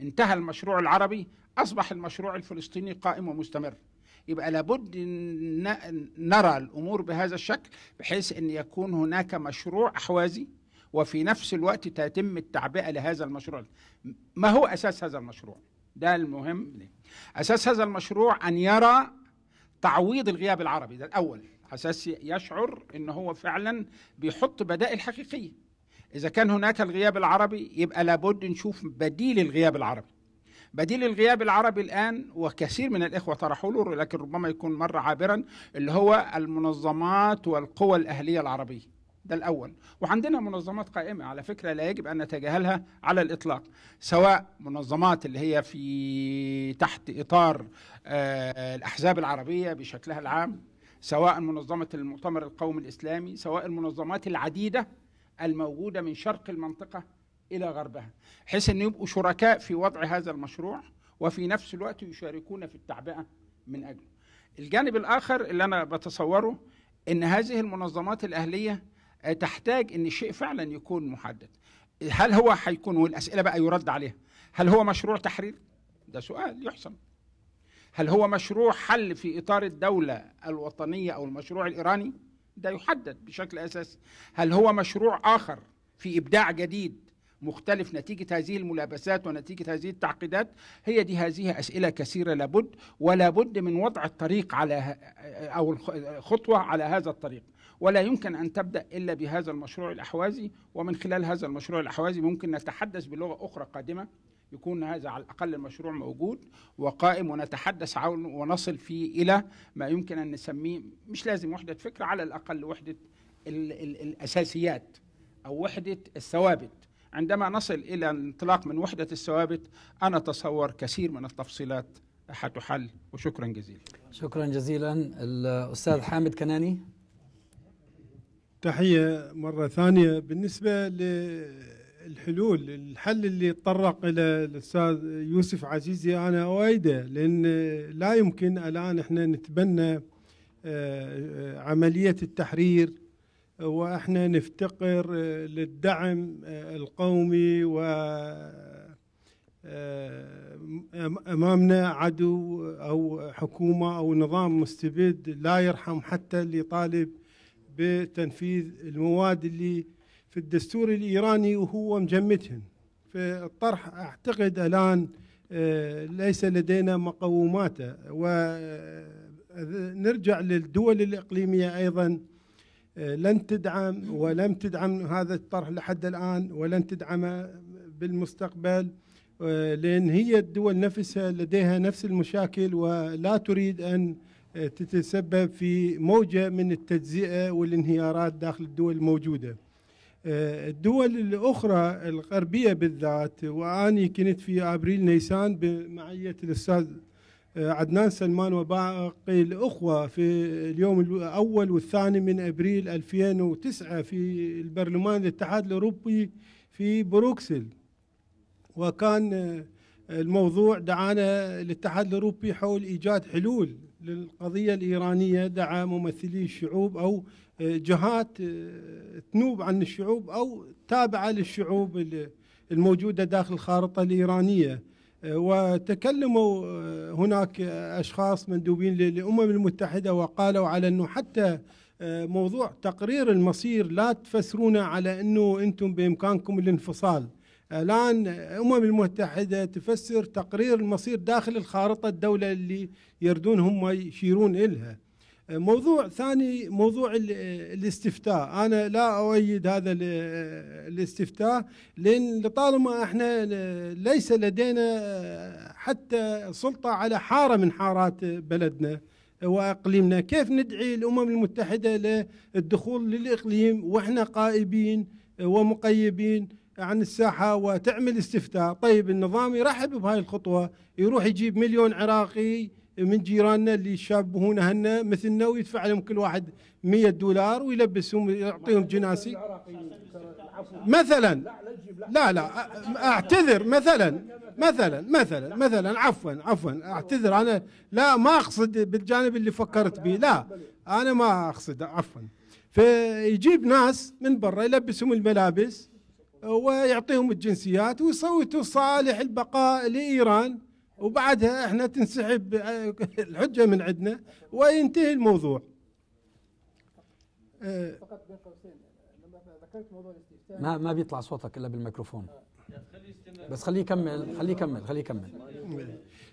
انتهى المشروع العربي أصبح المشروع الفلسطيني قائم ومستمر يبقى لابد نرى الأمور بهذا الشكل بحيث أن يكون هناك مشروع أحوازي وفي نفس الوقت تتم التعبئة لهذا المشروع ما هو أساس هذا المشروع؟ ده المهم ليه؟ أساس هذا المشروع ده المهم اساس يرى تعويض الغياب العربي ده الاول اساس يشعر ان هو فعلا بيحط بدائل حقيقيه اذا كان هناك الغياب العربي يبقى لابد نشوف بديل الغياب العربي بديل الغياب العربي الان وكثير من الاخوه طرحوا له لكن ربما يكون مره عابرا اللي هو المنظمات والقوى الاهليه العربيه ده الأول وعندنا منظمات قائمة على فكرة لا يجب أن نتجاهلها على الإطلاق سواء منظمات اللي هي في تحت إطار آه، الأحزاب العربية بشكلها العام سواء منظمة المؤتمر القومي الإسلامي سواء المنظمات العديدة الموجودة من شرق المنطقة إلى غربها حيث أن يبقوا شركاء في وضع هذا المشروع وفي نفس الوقت يشاركون في التعبئة من أجله الجانب الآخر اللي أنا بتصوره أن هذه المنظمات الأهلية تحتاج ان الشيء فعلا يكون محدد هل هو هيكون والاسئله بقى يرد عليها هل هو مشروع تحرير ده سؤال يحسم هل هو مشروع حل في اطار الدوله الوطنيه او المشروع الايراني ده يحدد بشكل اساسي هل هو مشروع اخر في ابداع جديد مختلف نتيجة هذه الملابسات ونتيجة هذه التعقيدات هي دي هذه أسئلة كثيرة لابد ولا بد من وضع الطريق على أو الخطوة على هذا الطريق ولا يمكن أن تبدأ إلا بهذا المشروع الأحوازي ومن خلال هذا المشروع الأحوازي ممكن نتحدث بلغة أخرى قادمة يكون هذا على الأقل المشروع موجود وقائم ونتحدث عنه ونصل فيه إلى ما يمكن أن نسميه مش لازم وحدة فكرة على الأقل وحدة الـ الـ الأساسيات أو وحدة الثوابت عندما نصل إلى الانطلاق من وحدة الثوابت أنا أتصور كثير من التفصيلات حتحل وشكرا جزيلا شكرا جزيلا الأستاذ حامد كناني تحية مرة ثانية بالنسبة للحلول الحل اللي تطرق إلى الأستاذ يوسف عزيزي أنا أؤيده لأن لا يمكن الآن إحنا نتبنى آه، عملية التحرير وإحنا نفتقر للدعم آه، القومي و آه، امامنا عدو او حكومه او نظام مستبد لا يرحم حتى اللي طالب بتنفيذ المواد اللي في الدستور الإيراني وهو مجمتهن فالطرح أعتقد الآن آه، ليس لدينا مقوماته ونرجع للدول الإقليمية أيضا آه، لن تدعم ولم تدعم هذا الطرح لحد الآن ولن تدعمه بالمستقبل آه، لأن هي الدول نفسها لديها نفس المشاكل ولا تريد أن آه، تتسبب في موجة من التجزئة والانهيارات داخل الدول الموجودة آه، الدول الأخرى الغربية بالذات وأني كنت في أبريل نيسان بمعية الأستاذ آه، عدنان سلمان وباقي الأخوة في اليوم الأول والثاني من أبريل 2009 في البرلمان الاتحاد الأوروبي في بروكسل وكان الموضوع دعانا الاتحاد الأوروبي حول إيجاد حلول للقضية الإيرانية دعا ممثلي الشعوب أو آه، جهات آه، تنوب عن الشعوب أو تابعة للشعوب الموجودة داخل الخارطة الإيرانية آه، وتكلموا هناك أشخاص مندوبين للأمم المتحدة وقالوا على أنه حتى موضوع تقرير المصير لا تفسرونه على أنه أنتم بإمكانكم الانفصال الآن الأمم المتحدة تفسر تقرير المصير داخل الخارطة الدولة اللي يردون هم يشيرون إلها موضوع ثاني موضوع الاستفتاء أنا لا أؤيد هذا الاستفتاء لأن لطالما إحنا ليس لدينا حتى سلطة على حارة من حارات بلدنا واقليمنا، كيف ندعي الامم المتحده للدخول للاقليم واحنا قائبين ومقيبين عن الساحة وتعمل استفتاء طيب النظام يرحب بهاي الخطوة يروح يجيب مليون عراقي من جيراننا اللي يشابهون اهلنا مثلنا ويدفع لهم كل واحد 100 دولار ويلبسهم يعطيهم جناسي مثلا لا لا اعتذر مثلا مثلا مثلا مثلا عفوا عفوا اعتذر انا لا ما اقصد بالجانب اللي فكرت به لا انا ما اقصد عفوا فيجيب ناس من برا يلبسهم الملابس ويعطيهم الجنسيات ويصوتوا صالح البقاء لإيران وبعدها احنا تنسحب الحجة من عندنا وينتهي الموضوع فقط بين قوسين لما ذكرت موضوع الاستفتاء ما ما بيطلع صوتك الا بالميكروفون بس خليه يكمل خليه يكمل خليه يكمل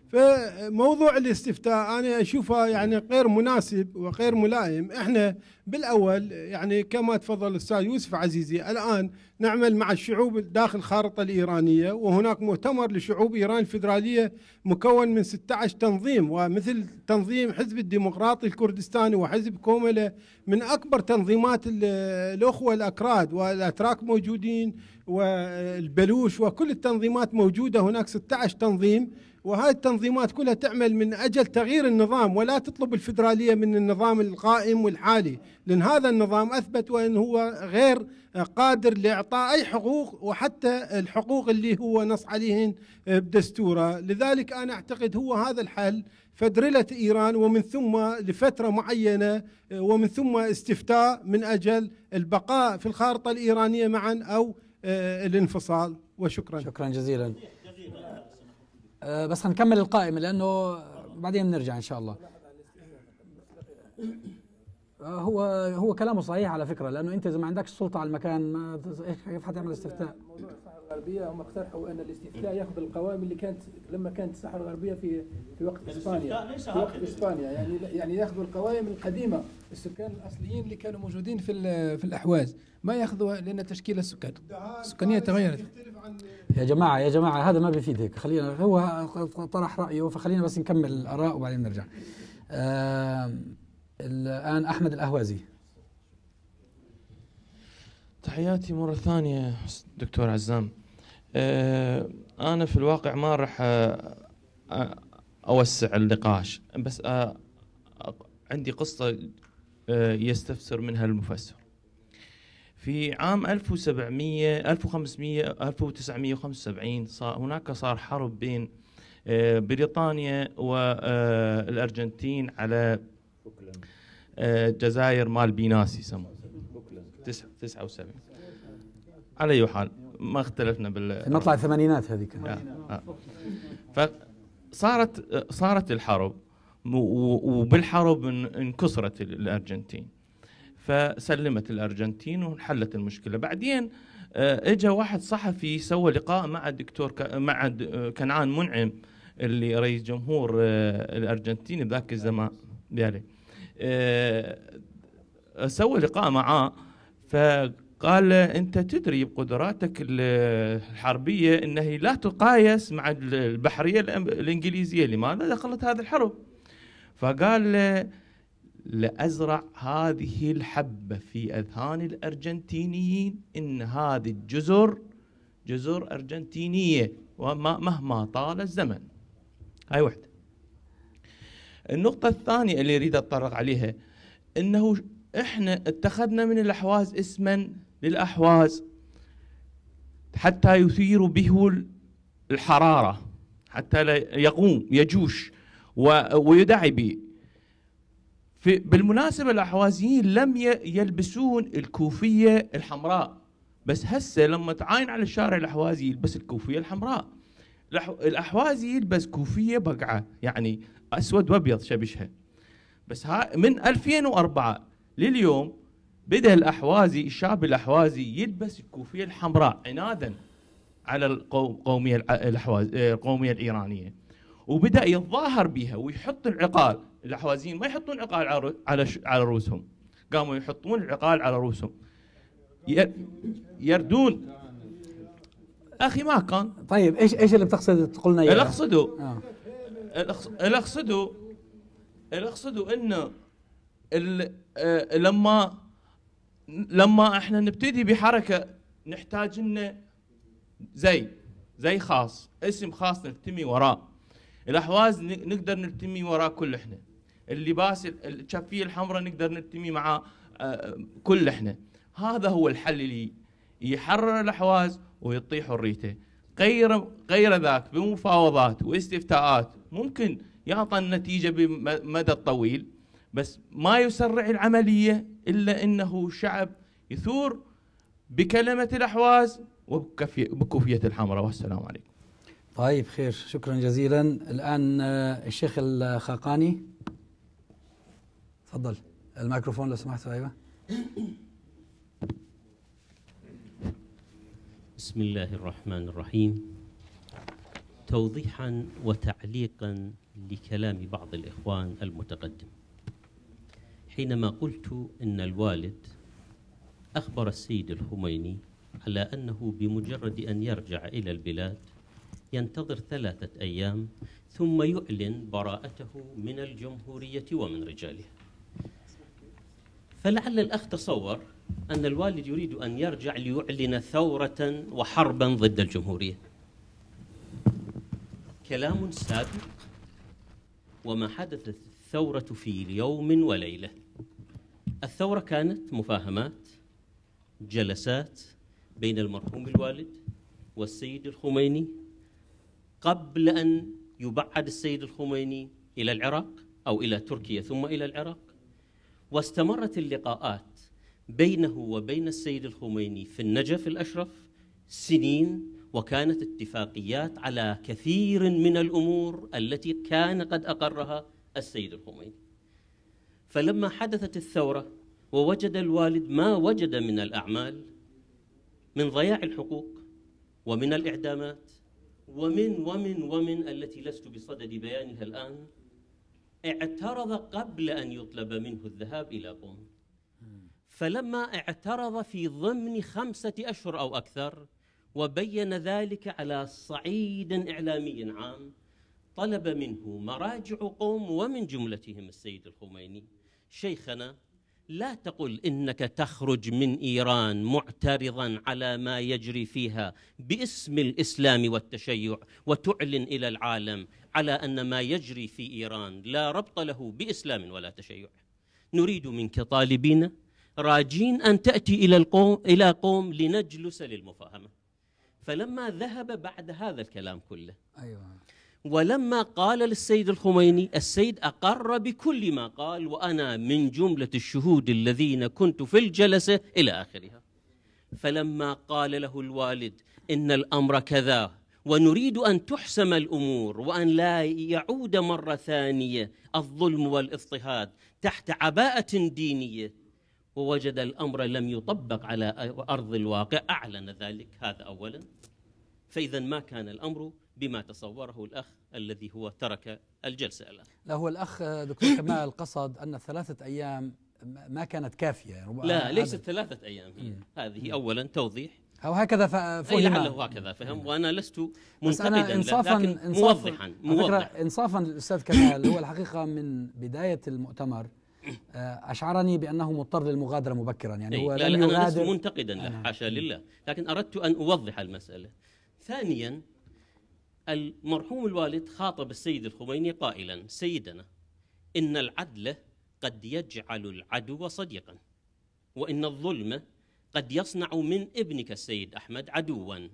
فموضوع الاستفتاء انا اشوفه يعني غير مناسب وغير ملائم، احنا بالاول يعني كما تفضل الاستاذ يوسف عزيزي الان نعمل مع الشعوب داخل الخارطه الايرانيه وهناك مؤتمر لشعوب ايران الفدراليه مكون من 16 تنظيم ومثل تنظيم حزب الديمقراطي الكردستاني وحزب كومله من اكبر تنظيمات الاخوه الاكراد والاتراك موجودين والبلوش وكل التنظيمات موجوده هناك 16 تنظيم وهذه التنظيمات كلها تعمل من أجل تغيير النظام ولا تطلب الفدرالية من النظام القائم والحالي لأن هذا النظام أثبت وأن هو غير قادر لإعطاء أي حقوق وحتى الحقوق اللي هو نص عليهن بدستوره لذلك أنا أعتقد هو هذا الحل فدرلة إيران ومن ثم لفترة معينة ومن ثم استفتاء من أجل البقاء في الخارطة الإيرانية معا أو الانفصال وشكرا شكرا جزيلا آه، بس هنكمل القائمة لأنه بعدين بنرجع إن شاء الله آه، هو هو كلامه صحيح على فكرة لأنه أنت إذا ما عندك السلطة على المكان ما كيف حتعمل استفتاء؟ الغربيه هم اقترحوا ان الاستفتاء ياخذ القوائم اللي كانت لما كانت الصحراء الغربيه في في وقت يعني اسبانيا في وقت اسبانيا يعني يعني ياخذوا القوائم القديمه السكان الاصليين اللي كانوا موجودين في في الاحواز ما ياخذوها لان تشكيل السكان السكانيه تغيرت يا جماعه يا جماعه هذا ما بيفيد هيك خلينا هو طرح رايه فخلينا بس نكمل الاراء وبعدين نرجع آه الان احمد الاهوازي تحياتي مرة ثانية دكتور عزام آه، انا في الواقع ما راح آه، آه، اوسع النقاش بس عندي قصه يستفسر منها المفسر في عام 1700 1500 1975 صار هناك صار حرب بين بريطانيا والارجنتين على جزائر مالبيناس يسموها 79 على اي حال ما اختلفنا بال نطلع الثمانينات هذيك آه، آه. فصارت صارت الحرب وبالحرب انكسرت الارجنتين فسلمت الارجنتين وانحلت المشكله بعدين آه، اجى واحد صحفي سوى لقاء مع الدكتور مع كنعان منعم اللي رئيس جمهور الارجنتين بذاك الزمان يعني سوى لقاء معاه ف قال انت تدري بقدراتك الحربيه انها لا تقايس مع البحريه الانجليزيه لماذا دخلت هذه الحرب فقال لازرع هذه الحبه في اذهان الارجنتينيين ان هذه الجزر جزر ارجنتينيه وما مهما طال الزمن هاي وحده النقطه الثانيه اللي اريد اتطرق عليها انه احنا اتخذنا من الاحواز اسما للاحواز حتى يثير به الحراره حتى لا يقوم يجوش ويدعي به بالمناسبه الاحوازيين لم يلبسون الكوفيه الحمراء بس هسه لما تعاين على الشارع الاحوازي يلبس الكوفيه الحمراء الاحوازي يلبس كوفيه بقعه يعني اسود وابيض شبشها بس ها من 2004 لليوم بدا الاحوازي الشاب الاحوازي يلبس الكوفيه الحمراء عنادا على القوميه آه، القوميه الايرانيه وبدا يتظاهر بها ويحط العقال الاحوازيين ما يحطون عقال على على رؤوسهم قاموا يحطون العقال على رؤوسهم يردون اخي ما كان طيب ايش ايش اللي بتقصد تقول لنا اياه؟ اللي اقصده آه. اللي اقصده اللي اقصده انه آه، لما لما احنا نبتدي بحركه نحتاج لنا زي زي خاص اسم خاص نلتمي وراه الاحواز نقدر نلتمي وراه كل احنا اللباس الشفيه الحمراء نقدر نلتمي مع آه، كل احنا هذا هو الحل اللي يحرر الاحواز ويعطي حريته غير غير ذاك بمفاوضات واستفتاءات ممكن يعطى النتيجه بمدى طويل بس ما يسرع العملية إلا أنه شعب يثور بكلمة الأحواز وبكوفية الحمراء والسلام عليكم طيب خير شكرا جزيلا الآن آه، الشيخ الخاقاني تفضل الميكروفون لو سمحت أيوة بسم الله الرحمن الرحيم توضيحا وتعليقا لكلام بعض الإخوان المتقدم حينما قلت ان الوالد اخبر السيد الخميني على انه بمجرد ان يرجع الى البلاد ينتظر ثلاثه ايام ثم يعلن براءته من الجمهوريه ومن رجالها. فلعل الاخ تصور ان الوالد يريد ان يرجع ليعلن ثوره وحربا ضد الجمهوريه. كلام سابق وما حدثت الثوره في يوم وليله. الثورة كانت مفاهمات جلسات بين المرحوم الوالد والسيد الخميني قبل أن يبعد السيد الخميني إلى العراق أو إلى تركيا ثم إلى العراق واستمرت اللقاءات بينه وبين السيد الخميني في النجف الأشرف سنين وكانت اتفاقيات على كثير من الأمور التي كان قد أقرها السيد الخميني فلما حدثت الثورة ووجد الوالد ما وجد من الأعمال من ضياع الحقوق ومن الإعدامات ومن ومن ومن التي لست بصدد بيانها الآن اعترض قبل أن يطلب منه الذهاب إلى قوم فلما اعترض في ضمن خمسة أشهر أو أكثر وبين ذلك على صعيد إعلامي عام طلب منه مراجع قوم ومن جملتهم السيد الخميني شيخنا لا تقل انك تخرج من ايران معترضا على ما يجري فيها باسم الاسلام والتشيع وتعلن الى العالم على ان ما يجري في ايران لا ربط له باسلام ولا تشيع. نريد منك طالبين راجين ان تاتي الى القوم الى قوم لنجلس للمفاهمه. فلما ذهب بعد هذا الكلام كله ايوه ولما قال للسيد الخميني السيد أقر بكل ما قال وأنا من جملة الشهود الذين كنت في الجلسة إلى آخرها فلما قال له الوالد إن الأمر كذا ونريد أن تحسم الأمور وأن لا يعود مرة ثانية الظلم والاضطهاد تحت عباءة دينية ووجد الأمر لم يطبق على أرض الواقع أعلن ذلك هذا أولا فإذا ما كان الأمر بما تصوره الأخ الذي هو ترك الجلسة الآن لا هو الأخ دكتور كمال قصد أن ثلاثة أيام ما كانت كافية يعني لا ليست ثلاثة أيام هي هذه أولا توضيح أو هكذا فهم لعله هكذا فهم وأنا لست منتقدا لكن إنصافاً موضحا, موضحا إنصافا للأستاذ كمال هو الحقيقة من بداية المؤتمر آه، أشعرني بأنه مضطر للمغادرة مبكرا يعني هو لا, لا أنا لست منتقدا له حاشا لله لكن أردت أن أوضح المسألة ثانيا المرحوم الوالد خاطب السيد الخميني قائلا سيدنا إن العدل قد يجعل العدو صديقا وإن الظلم قد يصنع من ابنك السيد أحمد عدوا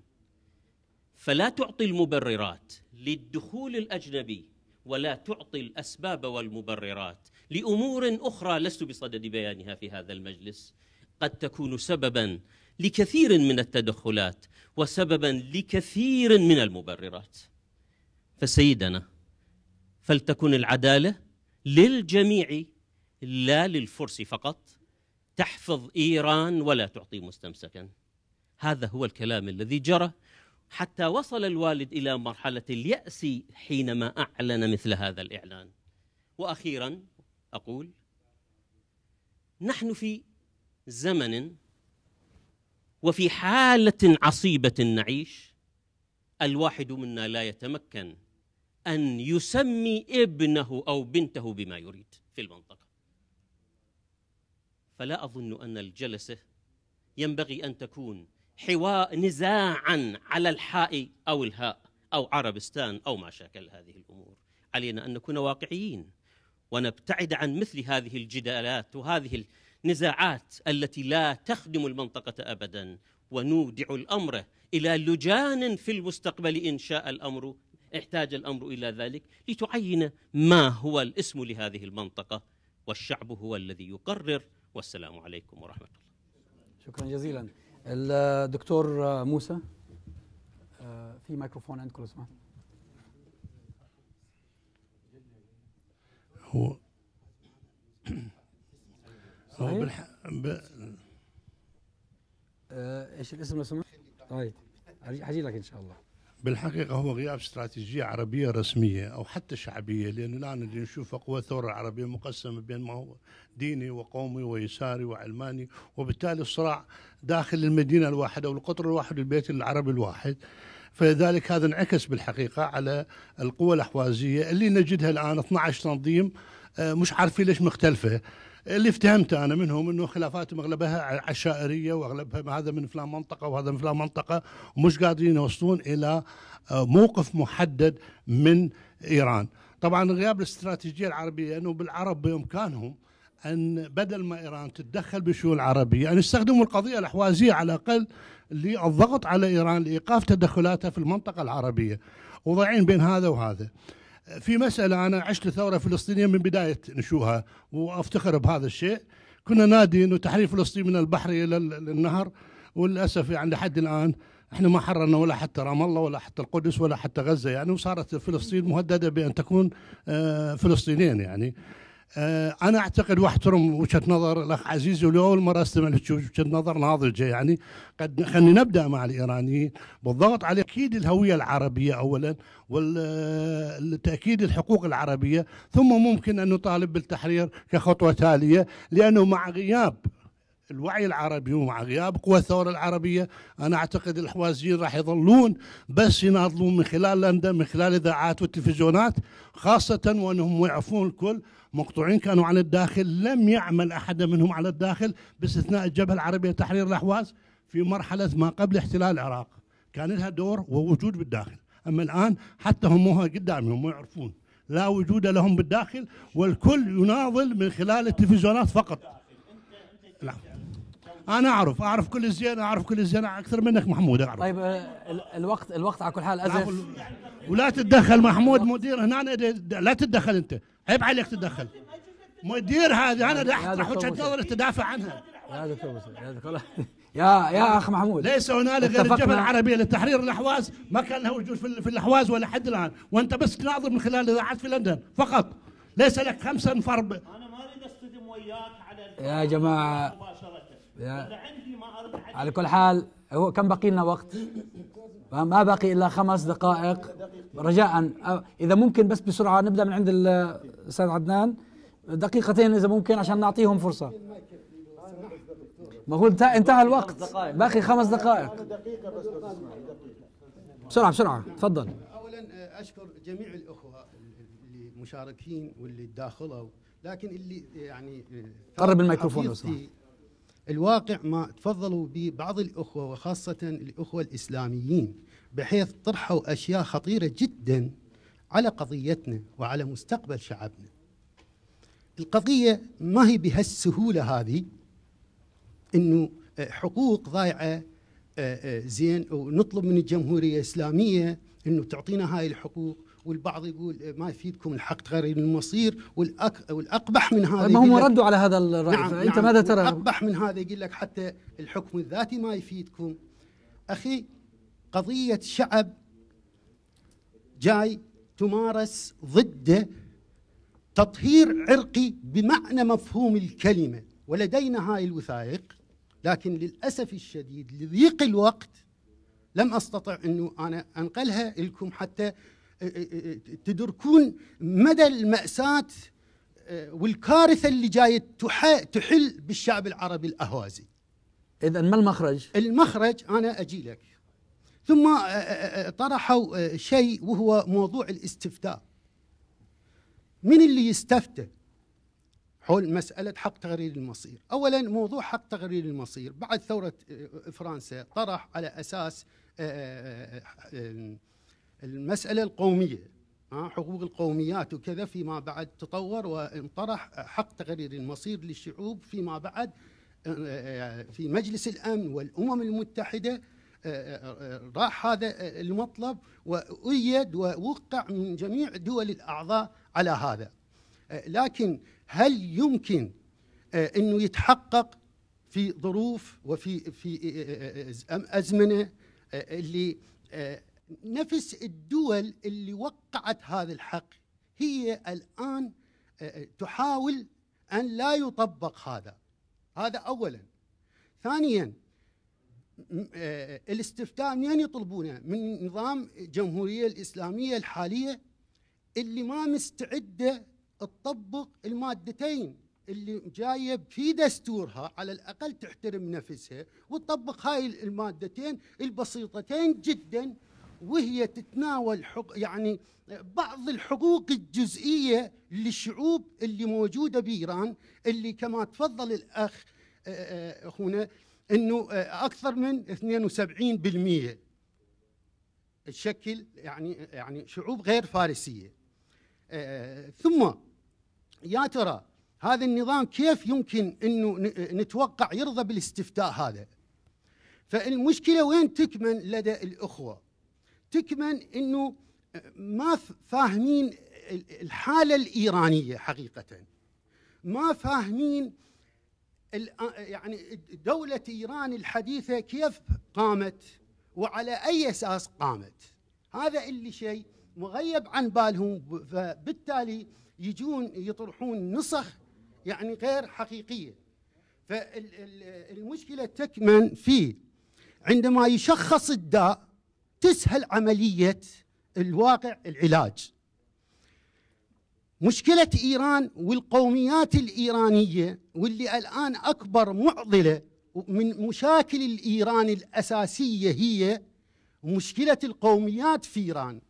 فلا تعطي المبررات للدخول الأجنبي ولا تعطي الأسباب والمبررات لأمور أخرى لست بصدد بيانها في هذا المجلس قد تكون سببا لكثير من التدخلات وسببا لكثير من المبررات فسيدنا فلتكن العداله للجميع لا للفرس فقط تحفظ ايران ولا تعطي مستمسكا هذا هو الكلام الذي جرى حتى وصل الوالد الى مرحله الياس حينما اعلن مثل هذا الاعلان واخيرا اقول نحن في زمن وفي حاله عصيبه نعيش الواحد منا لا يتمكن ان يسمي ابنه او بنته بما يريد في المنطقه فلا اظن ان الجلسه ينبغي ان تكون حواء نزاعا على الحاء او الهاء او عربستان او ما شاكل هذه الامور علينا ان نكون واقعيين ونبتعد عن مثل هذه الجدالات وهذه نزاعات التي لا تخدم المنطقة أبدا ونودع الأمر إلى لجان في المستقبل إن شاء الأمر احتاج الأمر إلى ذلك لتعين ما هو الاسم لهذه المنطقة والشعب هو الذي يقرر والسلام عليكم ورحمة الله شكرا جزيلا الدكتور موسى آه، في ميكروفون عندكم اسمه هو صحيح؟ بالح... ب... آه، ايش الاسم لو سمحت؟ طيب حجي لك ان شاء الله بالحقيقة هو غياب استراتيجية عربية رسمية أو حتى شعبية لأنه الآن اللي نشوفه قوى الثورة العربية مقسمة بين ما هو ديني وقومي ويساري وعلماني وبالتالي الصراع داخل المدينة الواحدة والقطر الواحد والبيت العربي الواحد فلذلك هذا انعكس بالحقيقة على القوى الأحوازية اللي نجدها الآن 12 تنظيم آه، مش عارفين ليش مختلفة اللي افتهمته انا منهم انه خلافاتهم اغلبها عشائريه واغلبها هذا من فلان منطقه وهذا من فلان منطقه ومش قادرين يوصلون الى آه، موقف محدد من ايران. طبعا غياب الاستراتيجيه العربيه انه بالعرب بامكانهم ان بدل ما ايران تتدخل بشؤون العربيه ان يستخدموا القضيه الاحوازيه على الاقل للضغط على ايران لايقاف تدخلاتها في المنطقه العربيه وضعين بين هذا وهذا في مسألة أنا عشت ثورة فلسطينية من بداية نشوها وأفتخر بهذا الشيء كنا نادي أنه تحرير فلسطين من البحر إلى النهر وللأسف يعني لحد الآن احنا ما حررنا ولا حتى رام الله ولا حتى القدس ولا حتى غزة يعني وصارت فلسطين مهددة بأن تكون آه، فلسطينين يعني آه، انا اعتقد واحترم وجهه نظر الاخ عزيز ولاول مره استمع وجهه نظر ناضجه يعني قد خلينا نبدا مع الايرانيين بالضغط على اكيد الهويه العربيه اولا والتاكيد آه، الحقوق العربيه ثم ممكن ان نطالب بالتحرير كخطوه تاليه لانه مع غياب الوعي العربي ومع غياب قوى الثورة العربية أنا أعتقد الحوازيين راح يظلون بس يناضلون من خلال لندن من خلال إذاعات والتلفزيونات خاصة وأنهم يعرفون الكل مقطوعين كانوا عن الداخل لم يعمل أحد منهم على الداخل باستثناء الجبهة العربية لتحرير الأحواز في مرحلة ما قبل احتلال العراق كان لها دور ووجود بالداخل أما الآن حتى هم قدامهم ما يعرفون لا وجود لهم بالداخل والكل يناضل من خلال التلفزيونات فقط لا نعم. انا اعرف اعرف كل الزين اعرف كل الزين اكثر منك محمود اعرف طيب آه، الوقت الوقت على كل حال نعم، ازف ولا تتدخل محمود مدير هنا لا تتدخل انت عيب عليك تتدخل مدير هذه انا راح وجهه نظري تدافع عنها يا دكتور يا يا يا اخ محمود ليس هنالك غير الجبهه العربيه لتحرير الاحواز ما كان لها وجود في الاحواز ولا حد الان وانت بس تناظر من خلال اذاعات في لندن فقط ليس لك خمسه انفار انا ما اريد اصطدم وياك على يا جماعه يا على كل حال هو كم بقي لنا وقت؟ ما باقي الا خمس دقائق رجاء اذا ممكن بس بسرعه نبدا من عند استاذ عدنان دقيقتين اذا ممكن عشان نعطيهم فرصه ما هو انتهى الوقت باقي خمس دقائق بسرعه بسرعه تفضل اولا اشكر جميع الاخوه اللي مشاركين واللي داخلوا لكن اللي يعني قرب الميكروفون لو الواقع ما تفضلوا ببعض الاخوه وخاصه الاخوه الاسلاميين بحيث طرحوا اشياء خطيره جدا على قضيتنا وعلى مستقبل شعبنا القضية ما هي بهالسهولة هذه انه آه، حقوق ضايعة آه، آه، زين ونطلب من الجمهورية الإسلامية انه تعطينا هاي الحقوق والبعض يقول ما يفيدكم الحق تغير المصير والأك... والاقبح من هذا ما هم ردوا على هذا الراي نعم فانت نعم ماذا ترى؟ الاقبح من هذا يقول لك حتى الحكم الذاتي ما يفيدكم اخي قضيه شعب جاي تمارس ضده تطهير عرقي بمعنى مفهوم الكلمة ولدينا هاي الوثائق لكن للأسف الشديد لضيق الوقت لم أستطع أنه أنا أنقلها لكم حتى تدركون مدى المأساة والكارثة اللي جاية تحل بالشعب العربي الأهوازي إذا ما المخرج؟ المخرج أنا أجي لك ثم آه، آه، آه، طرحوا شيء وهو موضوع الاستفتاء من اللي يستفتى حول مسألة حق تغرير المصير أولا موضوع حق تغرير المصير بعد ثورة فرنسا طرح على أساس المسألة القومية حقوق القوميات وكذا فيما بعد تطور وانطرح حق تغرير المصير للشعوب فيما بعد في مجلس الأمن والأمم المتحدة راح هذا المطلب وأيد ووقع من جميع دول الأعضاء على هذا لكن هل يمكن أنه يتحقق في ظروف وفي في أزمنة اللي نفس الدول اللي وقعت هذا الحق هي الآن تحاول أن لا يطبق هذا هذا أولا ثانيا آه، الاستفتاء منين يطلبونه؟ من نظام الجمهوريه الاسلاميه الحاليه اللي ما مستعده تطبق المادتين اللي جايه في دستورها على الاقل تحترم نفسها وتطبق هاي المادتين البسيطتين جدا وهي تتناول حق يعني بعض الحقوق الجزئيه للشعوب اللي موجوده بايران اللي كما تفضل الاخ اخونا أه أه, آه، انه آه، اكثر من 72% تشكل يعني يعني شعوب غير فارسيه آه، آه، ثم يا ترى هذا النظام كيف يمكن انه نتوقع يرضى بالاستفتاء هذا فالمشكله وين تكمن لدى الاخوه تكمن انه ما فاهمين الحاله الايرانيه حقيقه ما فاهمين يعني دولة إيران الحديثة كيف قامت وعلى أي أساس قامت هذا اللي شيء مغيب عن بالهم فبالتالي يجون يطرحون نسخ يعني غير حقيقية فالمشكلة تكمن في عندما يشخص الداء تسهل عملية الواقع العلاج مشكلة إيران والقوميات الإيرانية واللي الآن أكبر معضلة من مشاكل الإيران الأساسية هي مشكلة القوميات في إيران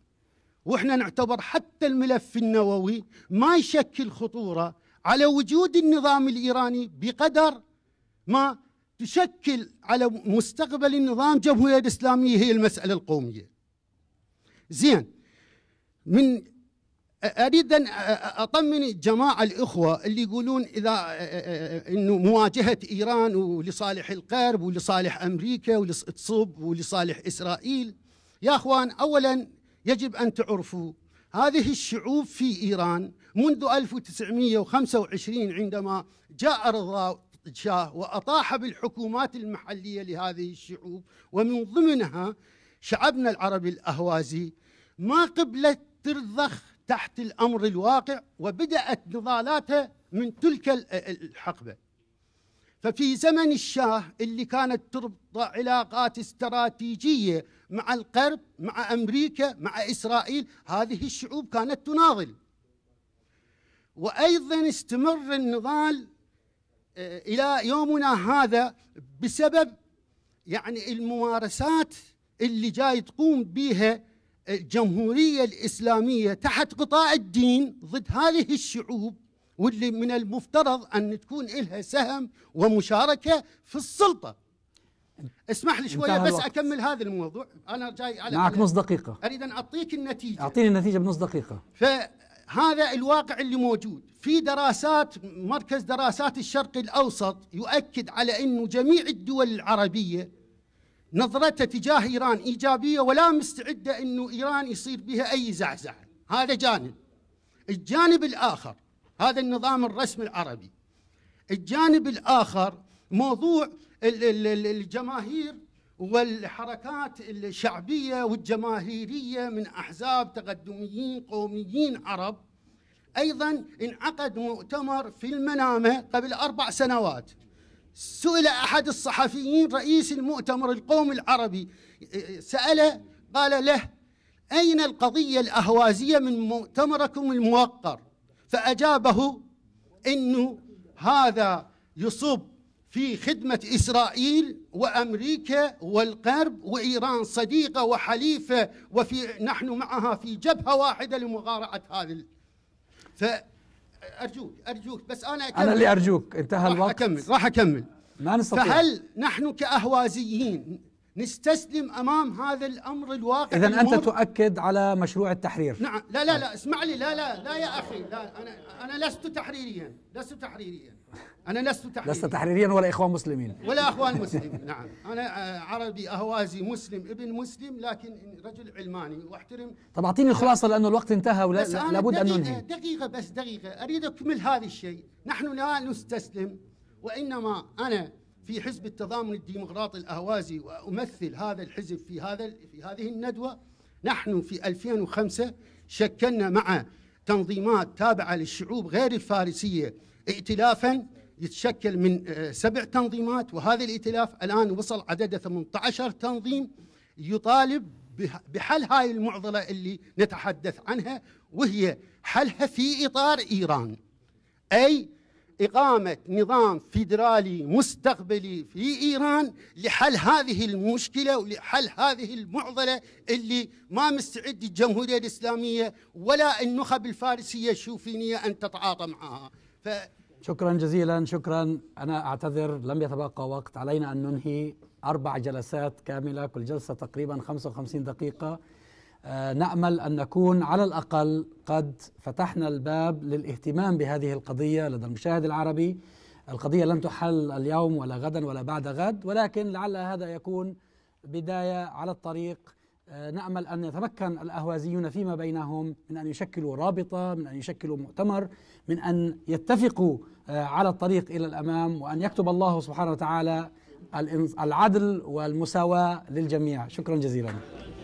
وإحنا نعتبر حتى الملف النووي ما يشكل خطورة على وجود النظام الإيراني بقدر ما تشكل على مستقبل النظام جمهورية الإسلامية هي المسألة القومية زين من اريد ان اطمن الجماعه الاخوه اللي يقولون اذا انه مواجهه ايران ولصالح القرب ولصالح امريكا ولتصب ولصالح اسرائيل يا اخوان اولا يجب ان تعرفوا هذه الشعوب في ايران منذ 1925 عندما جاء رضا شاه واطاح بالحكومات المحليه لهذه الشعوب ومن ضمنها شعبنا العربي الاهوازي ما قبلت ترضخ تحت الأمر الواقع وبدأت نضالاتها من تلك الحقبة ففي زمن الشاه اللي كانت تربط علاقات استراتيجية مع الغرب مع أمريكا مع إسرائيل هذه الشعوب كانت تناضل وأيضا استمر النضال آه، إلى يومنا هذا بسبب يعني الممارسات اللي جاي تقوم بها الجمهورية الإسلامية تحت قطاع الدين ضد هذه الشعوب واللي من المفترض أن تكون إلها سهم ومشاركة في السلطة اسمح لي شويه بس الوقت. اكمل هذا الموضوع انا جاي على معك نص دقيقه اريد ان اعطيك النتيجه اعطيني النتيجه بنص دقيقه فهذا الواقع اللي موجود في دراسات مركز دراسات الشرق الاوسط يؤكد على انه جميع الدول العربيه نظرتها تجاه إيران إيجابية ولا مستعدة أنه إيران يصير بها أي زعزعة هذا جانب الجانب الآخر هذا النظام الرسمي العربي الجانب الآخر موضوع الجماهير والحركات الشعبية والجماهيرية من أحزاب تقدميين قوميين عرب أيضا انعقد مؤتمر في المنامة قبل أربع سنوات سئل أحد الصحفيين رئيس المؤتمر القومي العربي سأله قال له أين القضية الأهوازية من مؤتمركم الموقر فأجابه أنه هذا يصب في خدمة إسرائيل وأمريكا والغرب وإيران صديقة وحليفة وفي نحن معها في جبهة واحدة لمغارعة هذا ف ارجوك ارجوك بس انا أكمل. انا اللي ارجوك انتهى راح الوقت اكمل راح اكمل ما نستطيع فهل نحن كاهوازيين نستسلم امام هذا الامر الواقع اذا انت تؤكد على مشروع التحرير نعم لا لا لا اسمع لي لا لا لا يا اخي لا انا انا لست تحريريا لست تحريريا أنا لست تحريريا لست تحريريا ولا إخوان مسلمين ولا إخوان مسلمين نعم أنا آه، عربي أهوازي مسلم ابن مسلم لكن رجل علماني وأحترم طب أعطيني الخلاصة لأنه الوقت انتهى ولا بس لابد أن ننهي دقيقة بس دقيقة أريد أكمل هذا الشيء نحن لا نستسلم وإنما أنا في حزب التضامن الديمقراطي الأهوازي وأمثل هذا الحزب في هذا في هذه الندوة نحن في 2005 شكلنا مع تنظيمات تابعة للشعوب غير الفارسية ائتلافا يتشكل من آه، سبع تنظيمات وهذا الائتلاف الآن وصل عدده 18 تنظيم يطالب بحل هاي المعضلة اللي نتحدث عنها وهي حلها في إطار إيران أي إقامة نظام فيدرالي مستقبلي في إيران لحل هذه المشكلة ولحل هذه المعضلة اللي ما مستعد الجمهورية الإسلامية ولا النخب الفارسية الشوفينية أن تتعاطى معها ف شكرا جزيلا شكرا أنا أعتذر لم يتبقى وقت علينا أن ننهي أربع جلسات كاملة كل جلسة تقريبا 55 دقيقة آه، نأمل أن نكون على الأقل قد فتحنا الباب للاهتمام بهذه القضية لدى المشاهد العربي القضية لن تحل اليوم ولا غدا ولا بعد غد ولكن لعل هذا يكون بداية على الطريق نامل ان يتمكن الاهوازيون فيما بينهم من ان يشكلوا رابطه، من ان يشكلوا مؤتمر، من ان يتفقوا آه، على الطريق الى الامام وان يكتب الله سبحانه وتعالى العدل والمساواه للجميع، شكرا جزيلا.